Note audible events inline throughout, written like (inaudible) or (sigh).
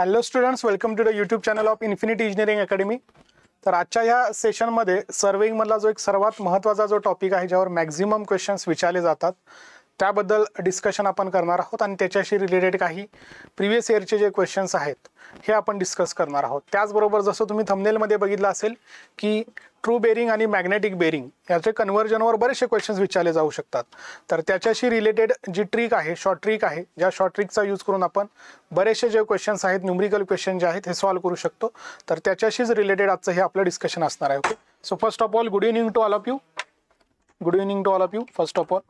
hello students welcome to the YouTube channel of infinity engineering academy तर आजच्या ह्या सेशनमध्ये सर्वेइंगमधला जो एक सर्वात महत्त्वाचा जो टॉपिक आहे ज्यावर मॅक्झिमम क्वेश्चन्स विचारले जातात त्याबद्दल डिस्कशन आपण करणार आहोत आणि त्याच्याशी रिलेटेड काही प्रिव्हियस इयरचे जे क्वेश्चन्स आहेत हे आपण डिस्कस करणार आहोत त्याचबरोबर जसं तुम्ही थमनेलमध्ये बघितलं असेल की ट्रू बेरिंग आणि मॅग्नेटिक बेरिंग याचे कन्व्हर्जनवर बरेचसे क्वेश्चन्स विचारले जाऊ शकतात तर त्याच्याशी रिलेटेड जी ट्रिक आहे शॉर्ट ट्रिक आहे ज्या शॉर्ट ट्रिकचा यूज करून आपण बरेचसे जे क्वेश्चन्स आहेत न्युमरिकल क्वेश्चन जे आहेत हे सॉल्व्ह करू शकतो तर त्याच्याशीच रिलेटेड आजचं हे आपलं डिस्कशन असणार आहे okay so first of all good evening to all of you good evening to all of you first of all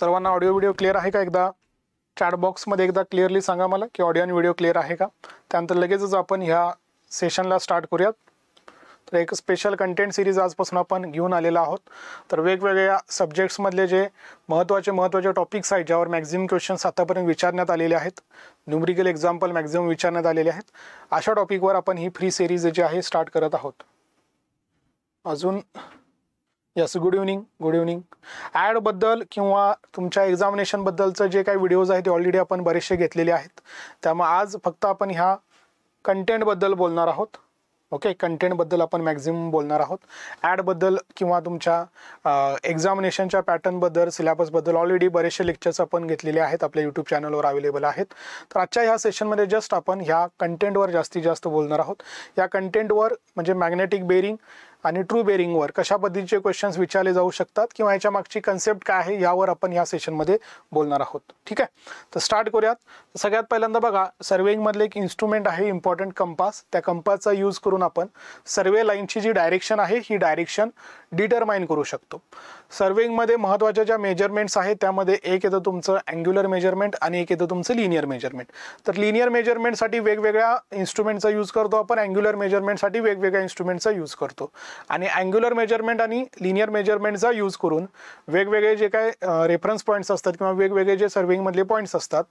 सर्वांना ऑडिओ व्हिडिओ क्लिअर आहे का एकदा चॅट बॉक्समध्ये एकदा क्लिअरली सांगा मला की ऑडिओ आणि व्हिडिओ क्लिअर आहे का त्यानंतर लगेचच आपण ह्या सेशनला स्टार्ट करूयात तर एक स्पेशल कंटेंट सिरीज आजपासून आपण घेऊन आलेला आहोत तर वेगवेगळ्या सब्जेक्ट्समधले जे महत्त्वाचे महत्त्वाचे टॉपिक्स आहेत ज्यावर मॅक्झिमम क्वेश्चन्स आतापर्यंत विचारण्यात आलेले आहेत न्युमरिकल एक्झाम्पल मॅक्झिमम विचारण्यात आलेले आहेत अशा टॉपिकवर आपण ही फ्री सिरीज जी आहे स्टार्ट करत आहोत अजून yes good evening good evening ॲडबद्दल किंवा तुमच्या एक्झामिनेशनबद्दलचं जे काही व्हिडिओज आहेत ते ऑलरेडी आपण बरेचसे घेतलेले आहेत त्यामुळे आज फक्त आपण ह्या कंटेंटबद्दल बोलणार आहोत ओके कंटेंटबद्दल आपण मॅक्झिमम बोलणार आहोत ॲडबद्दल किंवा तुमच्या एक्झामिनेशनच्या पॅटर्नबद्दल सिलेबसबद्दल ऑलरेडी बरेचसे लेक्चर्स आपण घेतलेले आहेत आपल्या यूट्यूब चॅनलवर अवेलेबल आहेत तर आजच्या ह्या सेशनमध्ये जस्ट आपण ह्या कंटेंटवर जास्तीत जास्त बोलणार आहोत या कंटेंटवर म्हणजे मॅग्नेटिक बेरिंग आणि ट्रू बेरिंगवर कशा पद्धतीचे क्वेश्चन्स विचारले जाऊ शकतात किंवा याच्या मागची कन्सेप्ट काय आहे यावर आपण या सेशनमध्ये बोलणार आहोत ठीक आहे तर स्टार्ट करूयात सगळ्यात पहिल्यांदा बघा सर्वेइंगमधले एक इन्स्ट्रुमेंट आहे इम्पॉर्टंट कंपास त्या कंपासचा यूज करून आपण सर्वे लाईनची जी डायरेक्शन आहे ही डायरेक्शन डिटरमाइन करू शकतो सर्वेइंगमध्ये महत्त्वाच्या ज्या मेजरमेंट्स आहेत त्यामध्ये एक येतं तुमचं अँग्युलर मेजरमेंट आणि एक येतं तुमचं लिनियर मेजरमेंट तर लिनियर मेजरमेंटसाठी वेगवेगळ्या इन्स्ट्रुमेंटचा यूज करतो आपण अँग्युलर मेजरमेंटसाठी वेगवेगळ्या इन्स्ट्रुमेंटचा यूज करतो आणि अँग्युलर मेजरमेंट आणि लिनियर मेजरमेंटचा यूज करून वेगवेगळे जे काय रेफरन्स पॉईंट्स असतात किंवा वेगवेगळे जे सर्विंगमधले पॉईंट्स असतात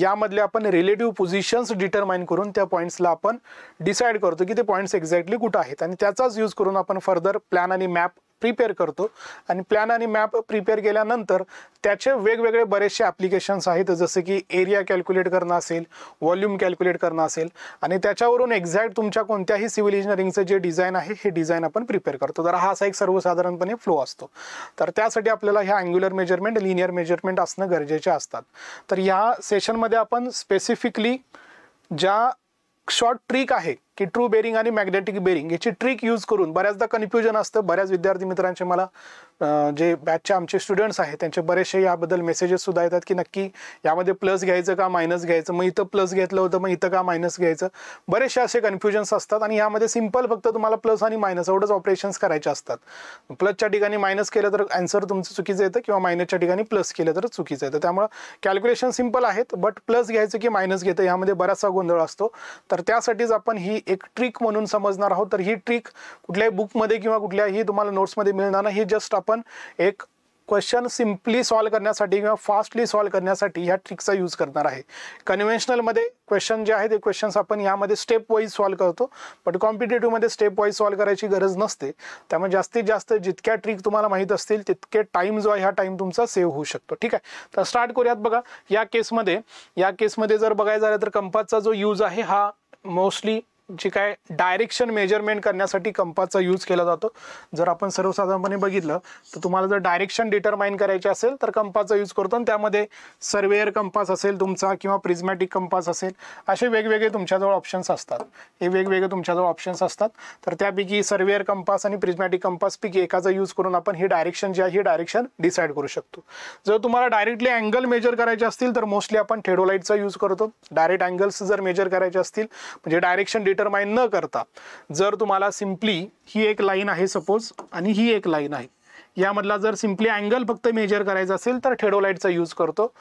यामधले आपण रिलेटिव्ह पोझिशन्स डिटर्माइन करून त्या पॉईंट्सला आपण डिसाईड करतो की ते पॉईंट्स एक्झॅक्टली कुठं आहेत आणि त्याचाच यूज करून आपण फर्दर प्लॅन आणि मॅप प्रिपेअर करतो आणि प्लॅन आणि मॅप प्रिपेअर केल्यानंतर त्याचे वेगवेगळे बरेचसे ॲप्लिकेशन्स आहेत जसं की एरिया कॅल्क्युलेट करणं असेल व्हॉल्यूम कॅल्क्युलेट करणं असेल आणि त्याच्यावरून एक्झॅक्ट तुमच्या कोणत्याही सिव्हिल इंजिनिअरिंगचं जे डिझाईन आहे हे डिझाईन आपण प्रिपेअर करतो तर हा असा एक सर्वसाधारणपणे फ्लो असतो तर त्यासाठी आपल्याला ह्या अँग्युलर मेजरमेंट लिनियर मेजरमेंट असणं गरजेचे असतात तर ह्या सेशनमध्ये आपण स्पेसिफिकली ज्या शॉर्ट ट्रिक आहे की ट्रू बेरिंग आणि मॅग्नेटिक बेरिंग याची ट्रिक यूज करून बऱ्याचदा कन्फ्युजन असतं बऱ्याच विद्यार्थी मित्रांचे मला जे बॅचचे आमचे स्टुडंट्स आहेत त्यांचे बरेचसे याबद्दल मेसेजेस सुद्धा येतात की नक्की यामध्ये प्लस घ्यायचं का मायनस घ्यायचं मग इथं प्लस घेतलं होतं मग इथं का मायनस घ्यायचं बरेचसे असे कन्फ्युजन्स असतात आणि यामध्ये सिम्पल फक्त तुम्हाला प्लस आणि मायनस एवढंच ऑपरेशन्स करायचे असतात प्लसच्या ठिकाणी मायनस केलं तर अँसर तुमचं चुकीचं येतं किंवा मायनसच्या ठिकाणी प्लस केलं तर चुकीचं येतं त्यामुळे कॅल्क्युलेशन सिम्पल आहेत बट प्लस घ्यायचं की मायनस घेतं यामध्ये बराचसा गोंधळ असतो तर त्यासाठीच आपण ही एक ट्रिक म्हणून समजणार आहोत तर ही ट्रिक कुठल्याही बुकमध्ये किंवा कुठल्याही तुम्हाला नोट्समध्ये मिळणार नाही जस्ट आपण एक क्वेश्चन सिम्पली सॉल्व करण्यासाठी किंवा फास्टली सॉल्व करण्यासाठी ह्या ट्रिकचा यूज करणार आहे कन्व्हेन्शनलमध्ये क्वेश्चन जे आहे ते क्वेश्चन्स आपण यामध्ये स्टेप वाईज सॉल्व करतो बट कॉम्पिटेटिव्हमध्ये स्टेप वाईज सॉल्व करायची गरज नसते त्यामुळे जास्तीत जास्त जितक्या ट्रिक तुम्हाला माहीत असतील तितके टाईम जो आहे हा टाईम तुमचा सेव्ह होऊ शकतो ठीक आहे तर स्टार्ट करूयात बघा या केसमध्ये या केसमध्ये जर बघायचं झालं तर कंपासचा जो यूज आहे हा मोस्टली जी काय डायरेक्शन मेजरमेंट करण्यासाठी कंपाचा यूज केला जातो जर आपण सर्वसाधारणपणे बघितलं तर तुम्हाला जर डायरेक्शन डिटरमाइन करायचे असेल तर कंपाचा यूज करतो आणि त्यामध्ये सर्वेअर कंपास असेल तुमचा किंवा प्रिझमॅटिक कंपास असेल असे वेगवेगळे तुमच्याजवळ ऑप्शन्स असतात हे वेगवेगळे तुमच्याजवळ ऑप्शन्स असतात तर त्यापैकी सर्वेअर कंपास आणि प्रिझमॅटिक कंपासपैकी एकाचा यूज करून आपण ही डायरेक्शन जी आहे ही डायरेक्शन डिसाईड करू शकतो जर तुम्हाला डायरेक्टली अँगल मेजर करायचे असतील तर मोस्टली आपण थेडोलाईटचा यूज करतो डायरेक्ट अँगल्स जर मेजर करायचे असतील म्हणजे डायरेक्शन डिटरमाइन न करता जर तुम्हाला सिम्पली ही एक लाईन आहे सपोज आणि ही एक लाईन आहे यामधला जर सिम्पली अँगल फक्त मेजर करायचा असेल तर थेडोलाईटचा यूज करतो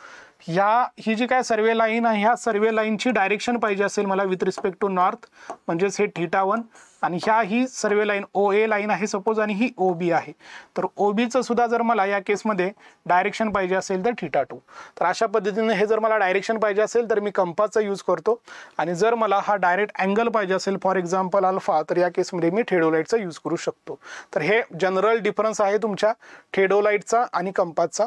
ह्या ही जी काय सर्वे लाईन आहे ह्या सर्वे लाईनची डायरेक्शन पाहिजे असेल मला विथ रिस्पेक्ट टू नॉर्थ म्हणजेच हे थिटा वन आणि ह्या ही survey line O A line आहे सपोज आणि ही ओ बी आहे तर ओ बीचं सुद्धा जर मला या केसमध्ये डायरेक्शन पाहिजे असेल तर थिटा टू तर अशा पद्धतीने हे जर मला डायरेक्शन पाहिजे असेल तर मी कंपासचा यूज करतो आणि जर मला हा डायरेक्ट अँगल पाहिजे असेल फॉर एक्झाम्पल अल्फा तर या केसमध्ये मी थेडोलाईटचा यूज करू शकतो तर हे जनरल डिफरन्स आहे तुमच्या थेडोलाईटचा आणि कंपासचा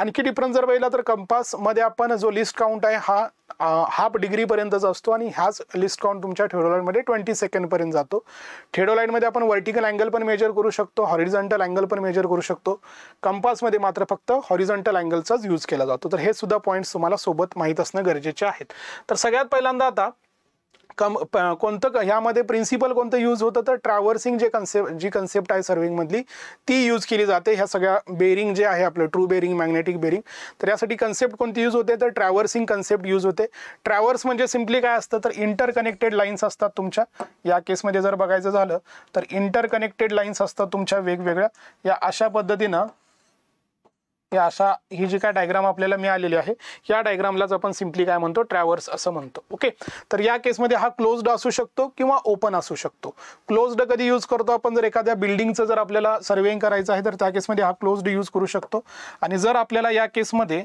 आणखी डिफरन्स जर पाहिला तर कंपासमध्ये आपण जो लिस्ट काउंट आहे हा हाफ डिग्रीपर्यंतचा असतो आणि ह्याच लिस्ट काउंट तुमच्या थेडोलाईटमध्ये ट्वेंटी सेकंडपर्यंत जातो थेडोलाईटमध्ये आपण व्हर्टिकल अँगल पण मेजर करू शकतो हॉरिझॉन्टल अँगल पण मेजर करू शकतो कंपासमध्ये मात्र फक्त हॉरिझॉन्टल अँगलचाच यूज केला जातो तर हे सुद्धा पॉईंट्स तुम्हाला सोबत माहीत असणं गरजेचे आहेत तर सगळ्यात पहिल्यांदा आता कम कोणतं ह्यामध्ये प्रिन्सिपल कोणतं यूज होतं तर ट्रॅव्हर्सिंग जे कन्सेप्ट जी कन्सेप्ट आहे सर्विंगमधली ती यूज केली जाते ह्या सगळ्या बेरिंग जे आहे आपलं ट्रू बेरिंग मॅग्नेटिक बेरिंग तर यासाठी कन्सेप्ट कोणती यूज होते तर ट्रॅव्हर्सिंग कन्सेप्ट यूज होते ट्रॅव्हर्स म्हणजे सिम्पली काय असतं तर इंटरकनेक्टेड लाईन्स असतात तुमच्या या केसमध्ये जर बघायचं झालं तर इंटरकनेक्टेड लाईन्स असतात तुमच्या वेगवेगळ्या या अशा पद्धतीनं हे असा ही जी काय डायग्राम आपल्याला मिळालेली आहे या डायग्रामलाच आपण सिम्पली काय म्हणतो ट्रॅव्हर्स असं म्हणतो ओके तर या केसमध्ये हा क्लोज्ड असू शकतो किंवा ओपन असू शकतो क्लोज्ड कधी यूज करतो आपण जर एखाद्या बिल्डिंगचं जर आपल्याला सर्वेइंग करायचं आहे तर त्या केसमध्ये हा क्लोज्ड यूज करू शकतो आणि जर आपल्याला या केसमध्ये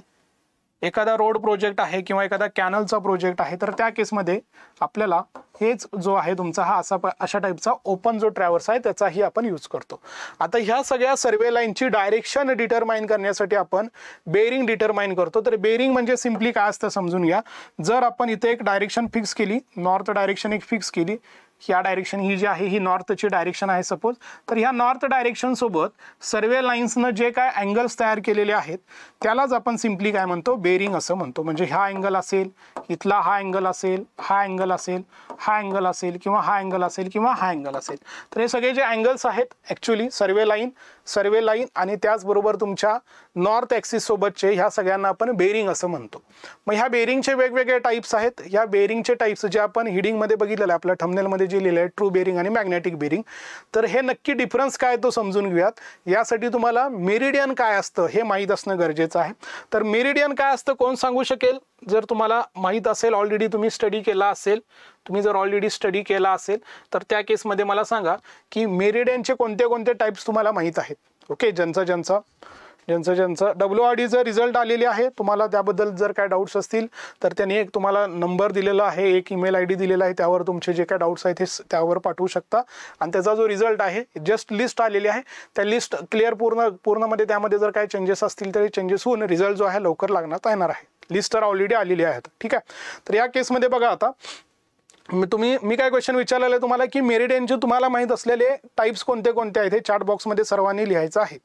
एखादा रोड प्रोजेक्ट आहे किंवा एखादा कॅनलचा प्रोजेक्ट आहे तर त्या केसमध्ये आपल्याला हेच जो आहे तुमचा हा असा अशा टाईपचा ओपन जो ट्रॅव्हल्स आहे त्याचाही आपण यूज करतो आता ह्या सगळ्या सर्वे लाईनची डायरेक्शन डिटरमाईन करण्यासाठी आपण बेरिंग डिटरमाईन करतो तर बेरिंग म्हणजे सिम्पली काय असतं समजून घ्या जर आपण इथे एक डायरेक्शन फिक्स केली नॉर्थ डायरेक्शन एक फिक्स केली या डायरेक्शन ही जी आहे ही नॉर्थची डायरेक्शन आहे सपोज तर ह्या नॉर्थ डायरेक्शन सोबत सर्वे लाईन्सनं जे काय अँगल्स तयार केलेले आहेत त्यालाच आपण सिम्पली काय म्हणतो बेरिंग असं म्हणतो म्हणजे ह्या अँगल असेल इथला हा अँगल असेल हा अँगल असेल हा अँगल असेल किंवा हा अँगल असेल किंवा हा अँगल असेल तर हे सगळे जे अँगल्स आहेत actually survey line survey line आणि त्याचबरोबर तुमच्या नॉर्थ ॲक्सिससोबतचे ह्या सगळ्यांना आपण बेरिंग असं म्हणतो मग ह्या बेरिंगचे वेगवेगळे टाईप्स आहेत ह्या बेरिंगचे टाईप्स जे आपण हिडिंगमध्ये बघितलेलं आहे आपल्या ठमनेलमध्ये जे लिहिलं आहे ट्रू बेरिंग आणि मॅग्नेटिक बेरिंग तर हे नक्की डिफरन्स काय तो समजून घेऊयात यासाठी तुम्हाला मेरिडियन काय असतं हे माहीत असणं गरजेचं आहे तर मेरिडियन काय असतं कोण सांगू शकेल जर तुम्हाला माहीत असेल ऑलरेडी तुम्ही स्टडी केला असेल तुम्ही जर ऑलरेडी स्टडी केला असेल तर त्या केसमध्ये मला सांगा की मेरिडियनचे कोणते कोणते टाईप्स तुम्हाला माहीत आहेत ओके ज्यांचा ज्यांचा ज्यांचं ज्यांचं डब्ल्यू आर डीचं रिझल्ट आलेले आहे तुम्हाला त्याबद्दल जर काय डाऊट्स असतील तर त्यांनी एक तुम्हाला नंबर दिलेला आहे एक ईमेल आय डी दिलेला आहे त्यावर तुमचे जे काय डाऊट्स आहेत ते त्यावर पाठवू शकता आणि त्याचा जो रिझल्ट आहे जस्ट लिस्ट आलेली आहे त्या लिस्ट क्लिअर पूर्ण पूर्णमध्ये त्यामध्ये जर काय चेंजेस असतील तरी चेंजेस होऊन रिझल्ट जो आहे लवकर लागणार येणार आहे लिस्ट तर ऑलरेडी आलेली आहेत ठीक आहे तर या केसमध्ये बघा आता तुम्ही मी काय क्वेश्चन विचारलेलं आहे तुम्हाला की मेरिडेनचे तुम्हाला माहीत असलेले टाईप्स कोणते कोणते आहेत हे चार्ट बॉक्समध्ये सर्वांनी लिहायचं आहे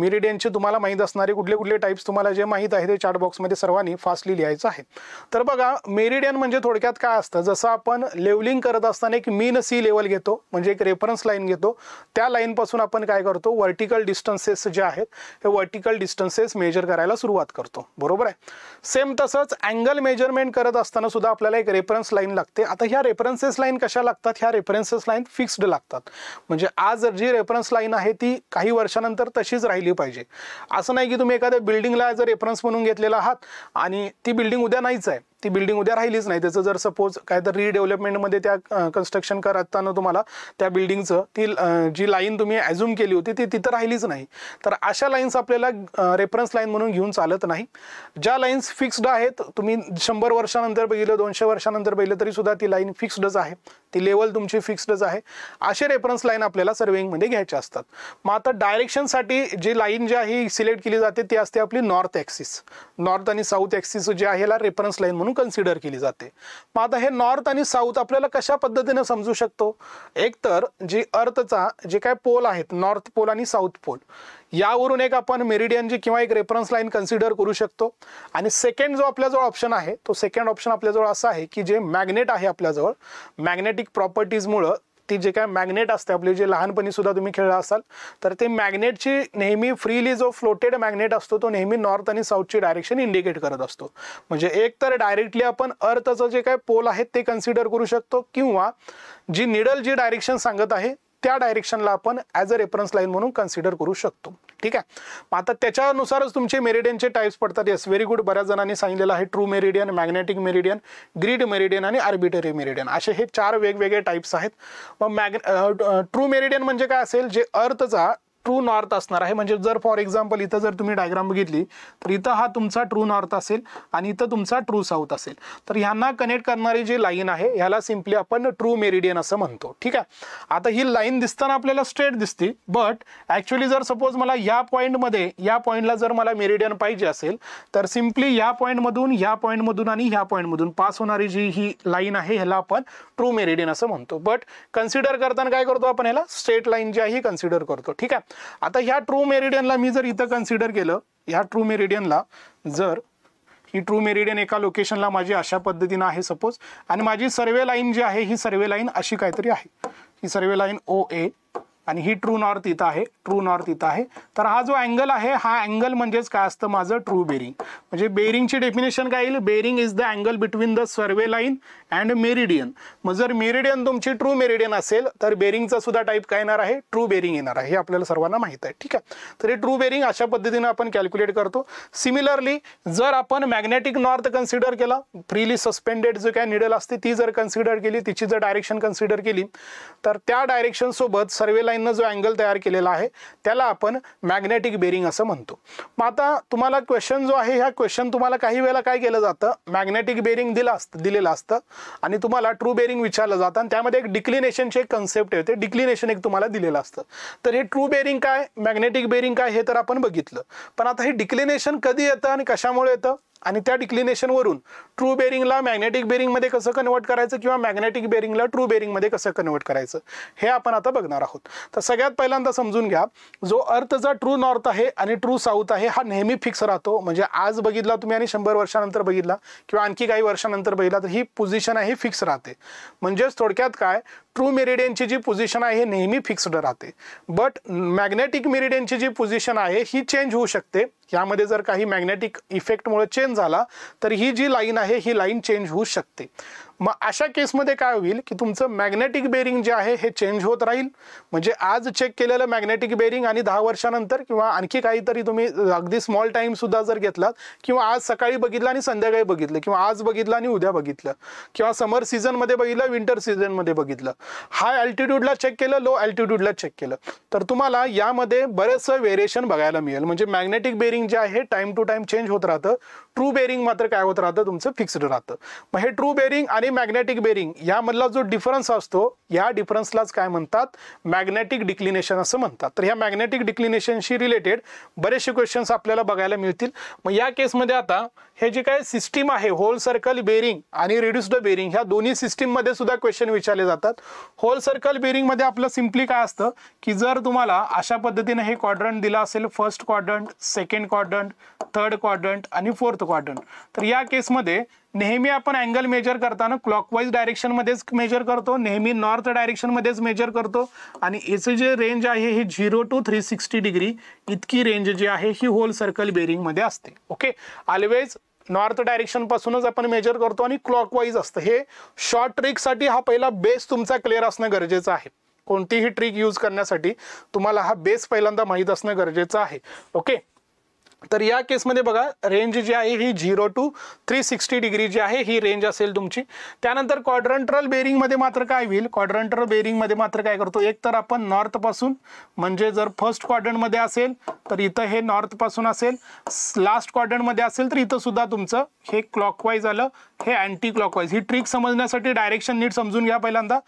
मेरिडियनचे तुम्हाला माहीत असणारे कुठले कुठले टाईप्स तुम्हाला जे माहीत आहे ते चार्ट बॉक्समध्ये सर्वांनी फास्टली लिहायचं आहे तर बघा मेरिडियन म्हणजे थोडक्यात काय असतं जसं आपण लेवलिंग करत असताना एक मीन सी लेवल घेतो म्हणजे एक रेफरन्स लाईन घेतो त्या लाईनपासून आपण काय करतो व्हर्टिकल डिस्टन्सेस जे आहेत हे व्हर्टिकल डिस्टन्सेस मेजर करायला सुरुवात करतो बरोबर आहे सेम तसंच अँगल मेजरमेंट करत असताना सुद्धा आपल्याला एक रेफरन्स लाईन लागते आता ह्या रेफरन्सेस लाईन कशा लागतात ह्या रेफरन्सेस लाईन फिक्स्ड लागतात म्हणजे आज जी रेफरन्स लाईन आहे ती काही वर्षानंतर तशीच राहिली पाहिजे असं नाही की तुम्ही एखाद्या बिल्डिंगला जर रेफरन्स म्हणून घेतलेला आहात आणि ती बिल्डिंग उद्या नाहीच आहे ती बिल्डिंग उद्या राहिलीच नाही त्याचं जर सपोज काय तर रिडेव्हलपमेंटमध्ये त्या कन्स्ट्रक्शन करताना तुम्हाला त्या बिल्डिंगचं ती जी लाईन तुम्ही ॲझ्युम केली होती ती तिथं राहिलीच नाही तर अशा लाईन्स आपल्याला रेफरन्स लाईन म्हणून घेऊन चालत नाही ज्या लाईन्स फिक्स्ड आहेत तुम्ही शंभर वर्षानंतर बघितलं दोनशे वर्षानंतर बघितलं तरी सुद्धा ती लाईन फिक्स्डच आहे ती लेवल तुमची फिक्स्डच आहे असे रेफरन्स लाईन आपल्याला सर्वेइंगमध्ये घ्यायचे असतात मग आता डायरेक्शनसाठी जी लाईन जी आहे सिलेक्ट केली जाते ती असते आपली नॉर्थ ॲक्सिस नॉर्थ आणि साऊथ ॲक्सिस जे आहे रेफरन्स लाईन म्हणून म्हणून कन्सिडर केली जाते मग आता हे नॉर्थ आणि साऊथ आपल्याला कशा पद्धतीने समजू शकतो एकतर जी अर्थचा जे काय पोल आहेत नॉर्थ पोल आणि साऊथ पोल यावरून एक आपण मेरिडियन जी किंवा एक रेफरन्स लाईन कन्सिडर करू शकतो आणि सेकंड जो आपल्याजवळ ऑप्शन आहे तो सेकंड ऑप्शन आपल्याजवळ असा आहे की जे मॅग्नेट आहे आपल्याजवळ मॅग्नेटिक प्रॉपर्टीजमुळं ती जे काय मॅग्नेट असते आपले जे लहानपणी सुद्धा तुम्ही खेळला असाल तर ते मॅग्नेटची नेहमी फ्रीली जो फ्लोटेड मॅग्नेट असतो तो नेहमी नॉर्थ आणि साऊथची डायरेक्शन इंडिकेट करत असतो म्हणजे एक तर डायरेक्टली आपण अर्थचं जे काय पोल आहेत ते कन्सिडर करू शकतो किंवा जी निडल जी डायरेक्शन सांगत आहे त्या डायरेक्शनला आपण ॲज अ रेफरन्स लाईन म्हणून कन्सिडर करू शकतो ठीक आहे आता त्याच्यानुसारच तुमचे मेरिडियनचे टाईप्स पडतात येस व्हेरी गुड बऱ्याच जणांनी सांगितलेलं आहे true meridian magnetic meridian grid meridian आणि आर्बिटरी मेरिडियन असे हे चार वेगवेगळे टाईप्स आहेत मग मॅग ट्रू मेरिडियन म्हणजे काय असेल जे अर्थचा ट्रू नॉर्थ असणार आहे म्हणजे जर फॉर एक्झाम्पल इथं जर तुम्ही डायग्राम बघितली तर इथं हा तुमचा ट्रू नॉर्थ असेल आणि इथं तुमचा ट्रू साऊथ असेल तर ह्यांना कनेक्ट करणारी जी लाईन आहे ह्याला सिम्पली आपण ट्रू मेरिडियन असं म्हणतो ठीक आहे आता ही लाईन दिसताना आपल्याला स्ट्रेट दिसते बट ॲक्च्युली जर सपोज मला या पॉईंटमध्ये या पॉईंटला जर मला मेरिडियन पाहिजे असेल तर सिम्पली या पॉईंटमधून ह्या पॉईंटमधून आणि ह्या पॉईंटमधून पास होणारी जी ही लाईन आहे ह्याला आपण ट्रू मेरिडियन असं म्हणतो बट कन्सिडर करताना काय करतो आपण ह्याला स्ट्रेट लाईन जी आहे ही कन्सिडर करतो ठीक आहे आता ह्या ट्रू मेरिडियनला मी जर इथं कन्सिडर केलं ह्या ट्रू मेरिडियनला जर ही ट्रू मेरिडियन एका लोकेशनला माझी अशा पद्धतीनं आहे सपोज आणि माझी सर्वे लाईन जी आहे ही सर्वे लाईन अशी काहीतरी आहे ही सर्वे लाईन ओ ए आणि ही ट्रू नॉर्थ इथं आहे ट्रू नॉर्थ इथं आहे तर हा जो अँगल आहे हा अँगल म्हणजेच काय असतं माझं ट्रू बेरिंग म्हणजे बेरिंगची डेफिनेशन काय येईल bearing is the angle between the survey line and meridian मग जर मेरिडियन तुमची ट्रू मेरिडियन असेल तर बेरिंगचा सुद्धा टाईप काय येणार आहे ट्रू बेरिंग येणार आहे हे आपल्याला सर्वांना माहीत आहे ठीक आहे तर हे ट्रू बेरिंग अशा पद्धतीनं आपण कॅल्क्युलेट करतो सिमिलरली जर आपण मॅग्नेटिक नॉर्थ कन्सिडर केला फ्रीली सस्पेंडेड जो काय निडल असते ती जर कन्सिडर केली तिची जर डायरेक्शन कन्सिडर केली तर त्या डायरेक्शनसोबत सर्वे लाईननं जो अँगल तयार केलेला आहे त्याला आपण मॅग्नेटिक बेरिंग असं म्हणतो मग आता तुम्हाला क्वेश्चन जो आहे ह्या क्वेश्चन तुम्हाला काही वेळेला काय केलं जातं मॅग्नेटिक बेरिंग दिलं असतं दिलेलं असतं आणि तुम्हाला ट्रू बेरिंग विचारलं जातं आणि त्यामध्ये एक डिक्लिनेशनचे एक कन्सेप्ट येते डिक्लिनेशन एक तुम्हाला दिलेलं असतं तर हे ट्रू बेरिंग काय मॅग्नेटिक बेरिंग काय हे तर आपण बघितलं पण आता हे डिक्लिनेशन कधी येतं आणि कशामुळे येतं आणि त्या डिक्लिनेशनवरून ट्रू बेरिंगला मॅग्नेटिक बेरिंगमध्ये कसं कन्वर्ट करायचं किंवा मॅग्नेटिक बेरिंगला ट्रू बेरिंगमध्ये कसं कन्वर्ट करायचं हे आपण आता बघणार आहोत तर सगळ्यात पहिल्यांदा समजून घ्या जो अर्थचा ट्रू नॉर्थ आहे आणि ट्रू साऊथ आहे हा नेहमी फिक्स राहतो म्हणजे आज बघितला तुम्ही आणि शंभर वर्षानंतर बघितला किंवा आणखी काही वर्षानंतर बघितला तर ही पोझिशन आहे फिक्स राहते म्हणजेच थोडक्यात काय ट्रू मेरिडियनची जी पोझिशन आहे हे नेहमी फिक्स्ड राहते बट मॅग्नेटिक मेरिडियनची जी पोझिशन आहे ही चेंज होऊ शकते यामध्ये जर काही मॅग्नेटिक इफेक्टमुळे चेंज झाला तर ही जी लाईन आहे ही लाईन चेंज होऊ शकते मग अशा केसमध्ये काय होईल की तुमचं मॅग्नेटिक बेरिंग जे आहे हे चेंज होत राहील म्हणजे आज चेक केलेलं मॅग्नेटिक बेरिंग आणि दहा वर्षानंतर किंवा आणखी काहीतरी तुम्ही अगदी स्मॉल सुद्धा जर घेतलात किंवा आज सकाळी बघितलं आणि संध्याकाळी बघितलं किंवा आज बघितलं आणि उद्या बघितलं किंवा समर सीझनमध्ये बघितलं विंटर मध्ये बघितलं हाय अल्टिट्यूडला चेक केलं लो अल्टिट्यूडला चेक केलं तर तुम्हाला यामध्ये बरेचसं व्हेरिएशन बघायला मिळेल म्हणजे मॅग्नेटिक बेरिंग जे आहे टाइम टू टाईम चेंज होत राहतं ट्रू बेरिंग मात्र काय होत राहतं तुमचं फिक्स्ड राहतं मग हे ट्रू बेरिंग आणि मॅग्नेटिक बेरिंग यामधला जो डिफरन्स असतो या डिफरन्सलाच काय म्हणतात मॅग्नेटिक डिक्लिनेशन असं म्हणतात तर ह्या मॅग्नेटिक डिक्लिनेशनशी रिलेटेड बरेचसे क्वेश्चन्स आपल्याला बघायला मिळतील मग या केसमध्ये आता हे जे काय सिस्टीम आहे होल सर्कल बेरिंग आणि रिड्युस्ड बेरिंग ह्या दोन्ही सिस्टीममध्ये सुद्धा क्वेश्चन विचारले जातात होल सर्कल बेरिंगमध्ये आपलं सिम्पली काय असतं की जर तुम्हाला अशा पद्धतीने हे क्वाड्रंट दिला असेल first quadrant second quadrant third quadrant आणि फोर्थ क्वाड्रंट तर या केसमध्ये नेहमी आपण अँगल मेजर करताना क्लॉकवाईज डायरेक्शनमध्येच मेजर करतो नेहमी नॉर्थ डायरेक्शनमध्येच मेजर करतो आणि याचं जे रेंज आहे हे zero to three sixty degree इतकी रेंज जी आहे ही होल सर्कल बेरिंगमध्ये असते ओके ऑलवेज नॉर्थ डायरेक्शनपासूनच आपण मेजर करतो आणि क्लॉकवाईज असतं हे शॉर्ट ट्रिकसाठी हा पहिला बेस तुमचा क्लिअर असणं गरजेचं आहे कोणतीही ट्रिक यूज करण्यासाठी तुम्हाला हा बेस पहिल्यांदा माहीत असणं गरजेचं आहे ओके तर या केसमध्ये बघा रेंज जी आहे ही zero to three sixty degree जी आहे ही रेंज असेल तुमची त्यानंतर क्वाड्रंटरल बेरिंगमध्ये मात्र काय होईल क्वाड्रंटरल बेरिंगमध्ये मात्र काय करतो एक तर आपण नॉर्थपासून म्हणजे जर फर्स्ट क्वाड्रंटमध्ये असेल तर इथं हे नॉर्थपासून असेल लास्ट क्वाड्रंटमध्ये असेल तर इथं सुद्धा तुमचं हे क्लॉकवाईज आलं हे अँटी क्लॉकवाईज ही ट्रिक समजण्यासाठी डायरेक्शन नीट समजून घ्या पहिल्यांदा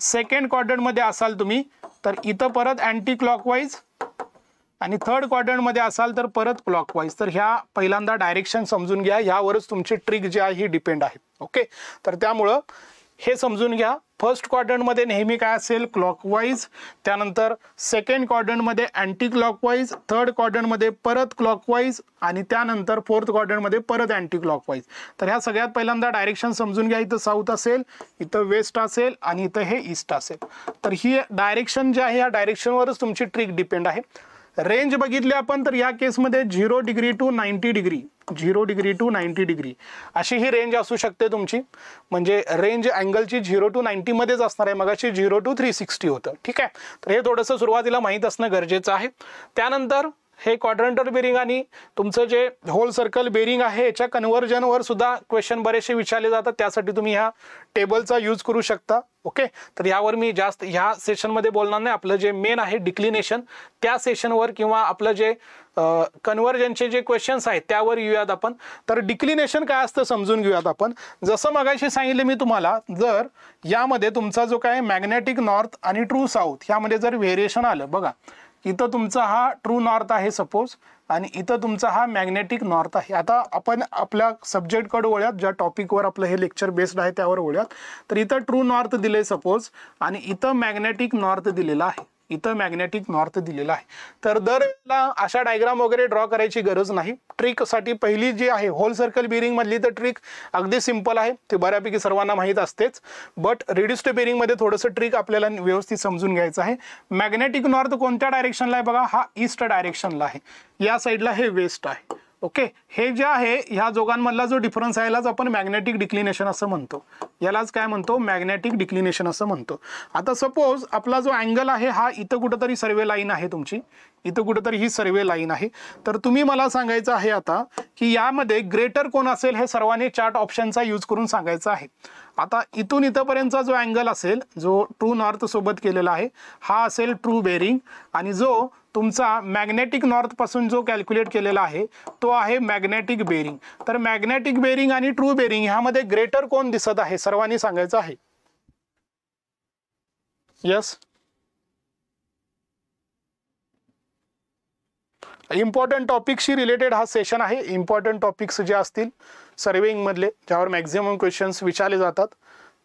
सेकंड क्वाड्रंटमध्ये असाल तुम्ही तर इथं परत अँटी क्लॉकवाईज आणि थर्ड मध्ये असाल तर परत क्लॉक वाईज तर ह्या पहिल्यांदा डायरेक्शन समजून घ्या ह्यावरच तुमची ट्रिक जी आहे ही डिपेंड आहे ओके तर त्यामुळं हे समजून घ्या फर्स्ट मध्ये नेहमी काय असेल क्लॉकवाईज त्यानंतर सेकंड मध्ये अँटी क्लॉकवाईज थर्ड मध्ये परत क्लॉकवाईज आणि त्यानंतर फोर्थ मध्ये परत अँटी क्लॉकवाईज तर ह्या सगळ्यात पहिल्यांदा डायरेक्शन समजून घ्या इथं साऊथ असेल इथं वेस्ट असेल आणि इथं हे ईस्ट असेल तर ही डायरेक्शन जे आहे या डायरेक्शनवरच तुमची ट्रिक डिपेंड आहे रेंज बघितली आपण तर या केसमध्ये zero degree to ninety degree zero degree to ninety degree अशी ही रेंज असू शकते तुमची म्हणजे रेंज अँगलची झिरो टू नाईन्टीमध्येच असणार आहे मग अशी झिरो टू थ्री सिक्स्टी होतं ठीक आहे तर हे थोडंसं सुरुवातीला माहीत असणं गरजेचं आहे त्यानंतर हे क्वाड्रंटल बेरिंग आणि तुमचं जे होल सर्कल बेरिंग आहे याच्या कन्व्हर्जनवर सुद्धा क्वेश्चन बरेचसे विचारले जातात त्यासाठी तुम्ही ह्या टेबलचा यूज करू शकता ओके तर यावर मी जास्त ह्या सेशनमध्ये बोलणार नाही आपलं जे मेन आहे डिक्लिनेशन त्या सेशनवर किंवा आपलं जे कन्व्हर्जनचे जे क्वेश्चन्स आहेत त्यावर येऊयात आपण तर डिक्लिनेशन काय असतं समजून घेऊयात आपण जसं मगाशी सांगितलं मी तुम्हाला जर यामध्ये तुमचा जो काय मॅग्नेटिक नॉर्थ आणि ट्रू साऊथ यामध्ये जर व्हेरिएशन आलं बघा इथं तुमचा हा ट्रू नॉर्थ आहे सपोज आणि इथं तुमचा हा मॅग्नेटिक नॉर्थ आहे आता आपण आपल्या सब्जेक्टकडे वळूयात ज्या टॉपिकवर आपलं हे लेक्चर बेस्ड आहे त्यावर वळूयात तर इथं ट्रू नॉर्थ दिले सपोज आणि इथं मॅग्नेटिक नॉर्थ दिलेला आहे इथं मॅग्नेटिक नॉर्थ दिलेला आहे तर दरवेळेला अशा डायग्राम वगैरे ड्रॉ करायची गरज नाही ट्रिकसाठी पहिली जी आहे होल सर्कल मधली तर ट्रिक अगदी सिंपल आहे ते बऱ्यापैकी सर्वांना माहीत असतेच बट रिड्युस्ड मध्ये थोडंसं ट्रिक आपल्याला व्यवस्थित समजून घ्यायचं आहे मॅग्नेटिक नॉर्थ कोणत्या डायरेक्शनला आहे बघा हा ईस्ट डायरेक्शनला आहे या साईडला हे वेस्ट आहे ओके हे जे आहे ह्या जोगांमधला जो डिफरन्स आहे यालाच आपण मॅग्नेटिक डिक्लिनेशन असं म्हणतो यालाच काय म्हणतो मॅग्नेटिक डिक्लिनेशन असं म्हणतो आता सपोज आपला जो अँगल आहे हा इथं कुठंतरी सर्वे लाईन आहे तुमची इथं कुठंतरी ही सर्वे लाईन आहे तर तुम्ही मला सांगायचं आहे आता की यामध्ये ग्रेटर कोण असेल हे सर्वांनी चार्ट ऑप्शनचा यूज करून सांगायचं आहे आता इथून इथंपर्यंतचा जो अँगल असेल जो ट्रू नॉर्थ सोबत केलेला आहे हा असेल ट्रू बेरिंग आणि जो तुमचा मॅग्नेटिक नॉर्थपासून जो कॅल्क्युलेट केलेला आहे तो आहे मॅग्नेटिक बेरिंग तर मॅग्नेटिक बेरिंग आणि ट्रू बेरिंग ह्यामध्ये ग्रेटर कोण दिसत आहे सर्वांनी सांगायचं आहे यस इम्पॉर्टंट टॉपिकशी रिलेटेड हा सेशन आहे इम्पॉर्टंट टॉपिक्स जे असतील मधले ज्यावर मॅक्झिमम क्वेश्चन्स विचारले जातात